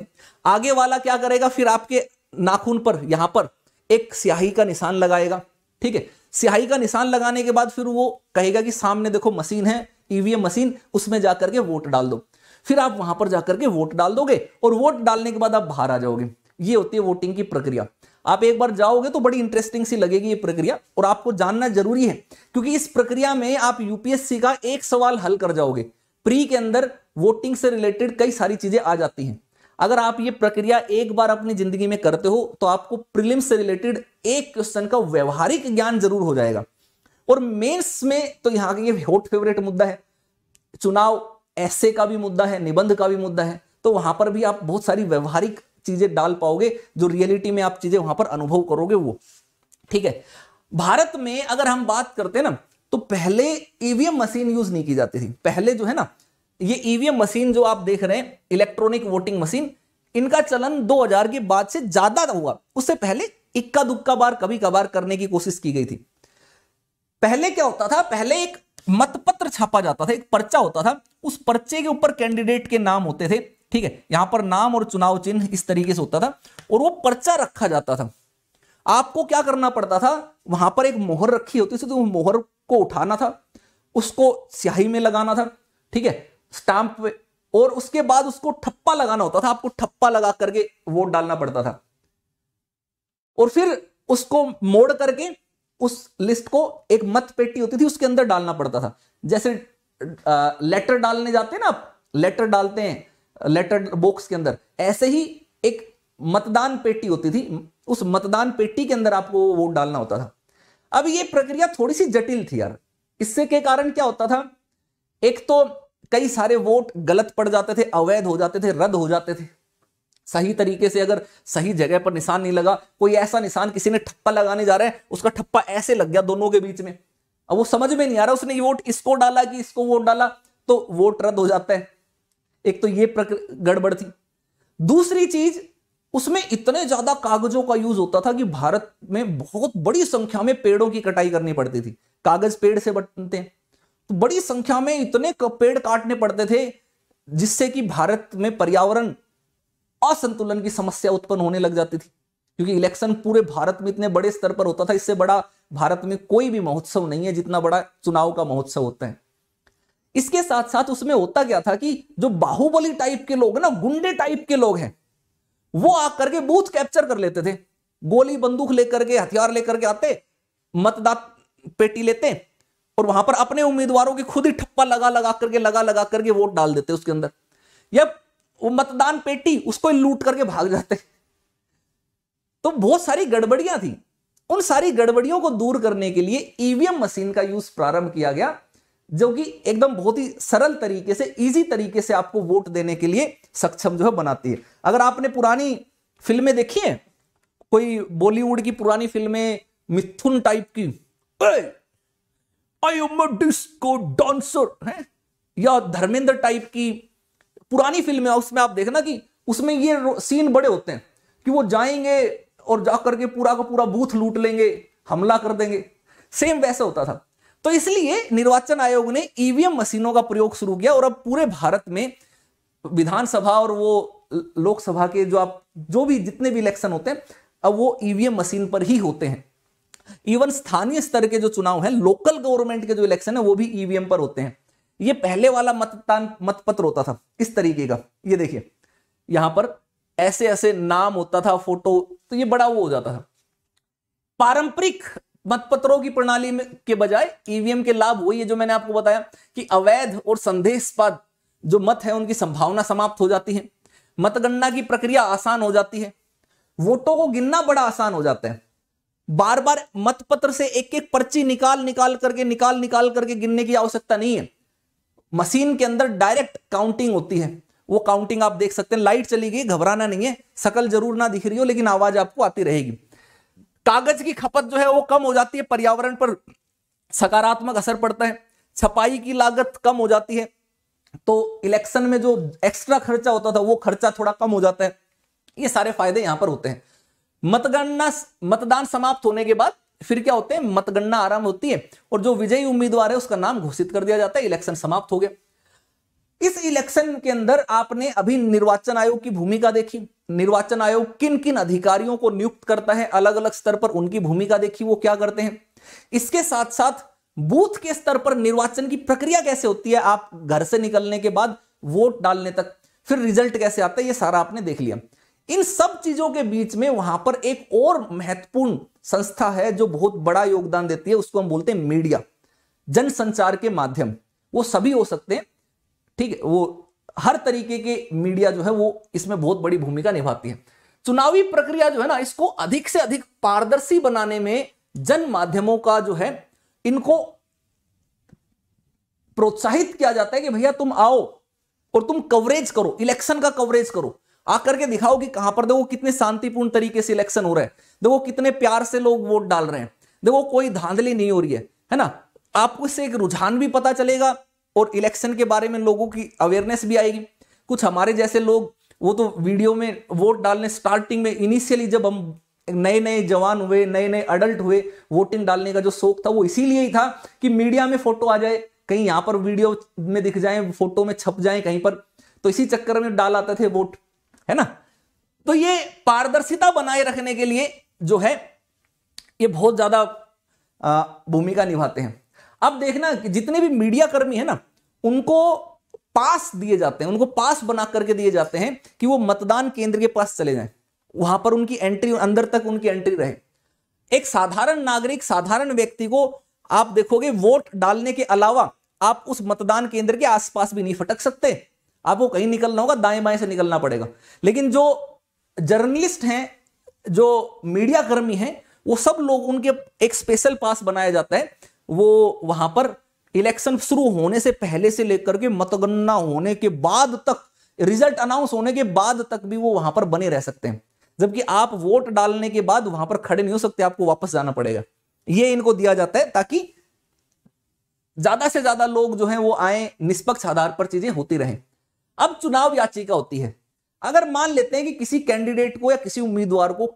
A: आगे वाला क्या करेगा फिर आपके नाखून पर यहां पर एक स्याही का निशान लगाएगा ठीक है स्याही का निशान लगाने के बाद फिर वो कहेगा कि सामने देखो मशीन है ईवीएम e मशीन उसमें जाकर के वोट डाल दो फिर आप वहां पर जाकर के वोट डाल दोगे और वोट डालने के बाद आप बाहर आ जाओगे ये होती है वोटिंग की प्रक्रिया आप एक बार जाओगे तो बड़ी इंटरेस्टिंग सी लगेगी ये प्रक्रिया और आपको जानना जरूरी है क्योंकि इस प्रक्रिया में आप यूपीएससी का एक सवाल हल कर जाओगे प्री के अंदर वोटिंग से रिलेटेड कई सारी चीजें आ जाती हैं अगर आप ये प्रक्रिया एक बार अपनी जिंदगी में करते हो तो आपको प्रिलिम से रिलेटेड एक क्वेश्चन का व्यवहारिक ज्ञान जरूर हो जाएगा और मेंस में तो यहाँ का ये हॉट फेवरेट मुद्दा है चुनाव ऐसे का भी मुद्दा है निबंध का भी मुद्दा है तो वहां पर भी आप बहुत सारी व्यवहारिक चीजें डाल पाओगे जो रियलिटी में आप चीजें वहां पर अनुभव करोगे वो ठीक है भारत में अगर हम बात करते ना तो पहले ईवीएम मशीन यूज नहीं की जाती थी पहले जो है ना ये ईवीएम e मशीन जो आप देख रहे हैं इलेक्ट्रॉनिक वोटिंग मशीन इनका चलन 2000 के बाद से ज्यादा हुआ उससे पहले इक्का दुक्का बार कभी कभार करने की कोशिश की गई थी पहले क्या होता था पहले एक मतपत्र छापा जाता था एक पर्चा होता था उस पर्चे के ऊपर कैंडिडेट के नाम होते थे ठीक है यहां पर नाम और चुनाव चिन्ह इस तरीके से होता था और वो पर्चा रखा जाता था आपको क्या करना पड़ता था वहां पर एक मोहर रखी होती थी तो मोहर को उठाना था उसको स्याही में लगाना था ठीक है स्टाम्प पे और उसके बाद उसको ठप्पा लगाना होता था आपको ठप्पा लगा करके वोट डालना पड़ता था और फिर उसको मोड़ करके उस लिस्ट को एक मत पेटी होती थी उसके अंदर डालना पड़ता था जैसे लेटर डालने जाते हैं ना आप लेटर डालते हैं लेटर बॉक्स के अंदर ऐसे ही एक मतदान पेटी होती थी उस मतदान पेटी के अंदर आपको वोट डालना होता था अब ये प्रक्रिया थोड़ी सी जटिल थी यार इससे के कारण क्या होता था एक तो कई सारे वोट गलत पड़ जाते थे अवैध हो जाते थे रद्द हो जाते थे सही तरीके से अगर सही जगह पर निशान नहीं लगा कोई ऐसा निशान किसी ने ठप्पा लगाने जा रहा है उसका ठप्पा ऐसे लग गया दोनों के बीच में अब वो समझ में नहीं आ रहा उसने ये वोट इसको डाला कि इसको वोट डाला तो वोट रद्द हो जाता है एक तो ये गड़बड़ थी दूसरी चीज उसमें इतने ज्यादा कागजों का यूज होता था कि भारत में बहुत बड़ी संख्या में पेड़ों की कटाई करनी पड़ती थी कागज पेड़ से बनते हैं तो बड़ी संख्या में इतने पेड़ काटने पड़ते थे जिससे कि भारत में पर्यावरण असंतुलन की समस्या उत्पन्न होने लग जाती थी क्योंकि इलेक्शन पूरे भारत में इतने बड़े स्तर पर होता था इससे बड़ा भारत में कोई भी महोत्सव नहीं है जितना बड़ा चुनाव का महोत्सव होता है इसके साथ साथ उसमें होता क्या था कि जो बाहुबली टाइप के लोग ना गुंडे टाइप के लोग हैं वो आकर के बूथ कैप्चर कर लेते थे गोली बंदूक लेकर के हथियार लेकर के आते मतदाता पेटी लेते और वहां पर अपने उम्मीदवारों की खुद ही ठप्पा लगा लगा करके लगा लगा करके वोट डाल देते उसके अंदर या वो मतदान पेटी उसको लूट करके भाग जाते तो बहुत सारी गड़बड़ियां थी उन सारी गड़बड़ियों को दूर करने के लिए ईवीएम मशीन का यूज प्रारंभ किया गया जो कि एकदम बहुत ही सरल तरीके से इजी तरीके से आपको वोट देने के लिए सक्षम जो है बनाती है अगर आपने पुरानी फिल्में देखी हैं कोई बॉलीवुड की पुरानी फिल्में मिथुन टाइप की आई एम डिस्को डांसर है या धर्मेंद्र टाइप की पुरानी फिल्म है उसमें आप देखना कि उसमें ये सीन बड़े होते हैं कि वो जाएंगे और जा करके पूरा का पूरा बूथ लूट लेंगे हमला कर देंगे सेम वैसा होता था तो इसलिए निर्वाचन आयोग ने ईवीएम e मशीनों का प्रयोग शुरू किया और अब पूरे भारत में विधानसभा और वो लोकसभा के जो आप जो भी जितने भी इलेक्शन होते हैं अब वो ईवीएम e मशीन पर ही होते हैं इवन स्थानीय स्तर के जो चुनाव है लोकल गवर्नमेंट के जो इलेक्शन है वो भी ईवीएम e पर होते हैं ये पहले वाला मतदान मतपत्र होता था इस तरीके का ये देखिए यहां पर ऐसे ऐसे नाम होता था फोटो तो ये बड़ा वो हो जाता था पारंपरिक मतपत्रों की प्रणाली में के बजाय ईवीएम e के लाभ वही है जो मैंने आपको बताया कि अवैध और संदेशपाद जो मत है उनकी संभावना समाप्त हो जाती है मतगणना की प्रक्रिया आसान हो जाती है वोटों को गिनना बड़ा आसान हो जाता है बार बार मतपत्र से एक एक पर्ची निकाल निकाल करके निकाल निकाल करके गिनने की आवश्यकता नहीं है मशीन के अंदर डायरेक्ट काउंटिंग होती है वो काउंटिंग आप देख सकते हैं लाइट चली गई घबराना नहीं है सकल जरूर ना दिख रही हो लेकिन आवाज आपको आती रहेगी कागज की खपत जो है वो कम हो जाती है पर्यावरण पर सकारात्मक असर पड़ता है छपाई की लागत कम हो जाती है तो इलेक्शन में जो एक्स्ट्रा खर्चा होता था वो खर्चा थोड़ा कम हो जाता है ये सारे फायदे यहां पर होते हैं मतगणना मतदान समाप्त होने के बाद फिर क्या होते हैं मतगणना आरंभ होती है और जो विजयी उम्मीदवार है उसका नाम घोषित कर दिया जाता है इलेक्शन समाप्त हो गया इस इलेक्शन के अंदर आपने अभी निर्वाचन आयोग की भूमिका देखी निर्वाचन आयोग किन किन अधिकारियों को नियुक्त करता है अलग अलग स्तर पर उनकी भूमिका देखी वो क्या करते हैं इसके साथ साथ बूथ के स्तर पर निर्वाचन की प्रक्रिया कैसे होती है आप घर से निकलने के बाद वोट डालने तक फिर रिजल्ट कैसे आता है ये सारा आपने देख लिया इन सब चीजों के बीच में वहां पर एक और महत्वपूर्ण संस्था है जो बहुत बड़ा योगदान देती है उसको हम बोलते हैं मीडिया जनसंचार के माध्यम वो सभी हो सकते हैं ठीक है वो हर तरीके के मीडिया जो है वो इसमें बहुत बड़ी भूमिका निभाती है चुनावी प्रक्रिया जो है ना इसको अधिक से अधिक पारदर्शी बनाने में जन माध्यमों का जो है इनको प्रोत्साहित किया जाता है कि भैया तुम आओ और तुम कवरेज करो इलेक्शन का कवरेज करो आकर के दिखाओ कि कहां पर देखो कितने शांतिपूर्ण तरीके से इलेक्शन हो रहा है देखो कितने प्यार से लोग वोट डाल रहे हैं देखो कोई धांधली नहीं हो रही है है ना आपको इससे एक रुझान भी पता चलेगा और इलेक्शन के बारे में लोगों की अवेयरनेस भी आएगी कुछ हमारे जैसे लोग वो तो वीडियो में वोट डालने स्टार्टिंग में इनिशियली जब हम नए नए जवान हुए नए नए अडल्ट हुए वोटिंग डालने का जो शौक था वो इसीलिए ही था कि मीडिया में फोटो आ जाए कहीं यहां पर वीडियो में दिख जाए फोटो में छप जाए कहीं पर तो इसी चक्कर में डाल आते थे वोट है ना तो ये पारदर्शिता बनाए रखने के लिए जो है ये बहुत ज्यादा भूमिका निभाते हैं अब देखना कि जितने भी मीडिया कर्मी है ना उनको पास दिए जाते हैं उनको पास बना करके दिए जाते हैं कि वो मतदान केंद्र के पास चले जाएं वहां पर उनकी एंट्री अंदर तक उनकी एंट्री रहे एक साधारण नागरिक साधारण व्यक्ति को आप देखोगे वोट डालने के अलावा आप उस मतदान केंद्र के आसपास भी नहीं फटक सकते आपको कहीं निकलना होगा दाएं बाएं से निकलना पड़ेगा लेकिन जो जर्नलिस्ट हैं जो मीडिया कर्मी हैं वो सब लोग उनके एक स्पेशल पास बनाया जाता है वो वहां पर इलेक्शन शुरू होने से पहले से लेकर के मतगणना होने के बाद तक रिजल्ट अनाउंस होने के बाद तक भी वो वहां पर बने रह सकते हैं जबकि आप वोट डालने के बाद वहां पर खड़े नहीं हो सकते आपको वापस जाना पड़ेगा ये इनको दिया जाता है ताकि ज्यादा से ज्यादा लोग जो हैं वो आए निष्पक्ष आधार पर चीजें होती रहें अब चुनाव याचिका होती है अगर मान लेते हैं कि किसी कैंडिडेट को या किसी उम्मीदवार को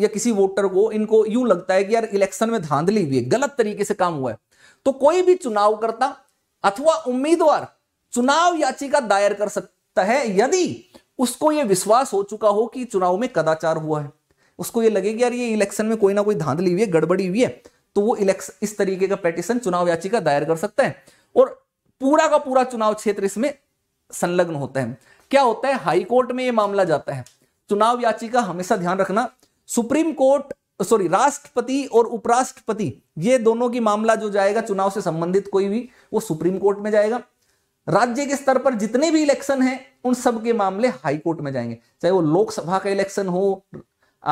A: या किसी वोटर को इनको यूं लगता है कि यार इलेक्शन में धांधली हुई है गलत तरीके से काम हुआ है तो कोई भी चुनाव करता अथवा उम्मीदवार चुनाव याचिका दायर कर सकता है यदि उसको यह विश्वास हो चुका हो कि चुनाव में कदाचार हुआ है उसको यह लगे कि यार ये इलेक्शन में कोई ना कोई धांधली हुई है गड़बड़ी हुई है तो वो इलेक्शन इस तरीके का पेटिशन चुनाव याचिका दायर कर सकता है और पूरा का पूरा चुनाव क्षेत्र इसमें संलग्न होता है क्या होता है हाई कोर्ट में ये मामला जाता है चुनाव याचिका हमेशा ध्यान रखना सुप्रीम कोर्ट सॉरी राष्ट्रपति और उपराष्ट्रपति ये दोनों की मामला जो जाएगा चुनाव से संबंधित कोई भी वो सुप्रीम कोर्ट में जाएगा राज्य के स्तर पर जितने भी इलेक्शन हैं उन सब के मामले हाई कोर्ट में जाएंगे चाहे वो लोकसभा का इलेक्शन हो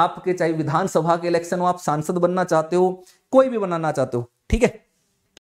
A: आपके चाहे विधानसभा के इलेक्शन हो आप सांसद बनना चाहते हो कोई भी बनाना चाहते हो ठीक है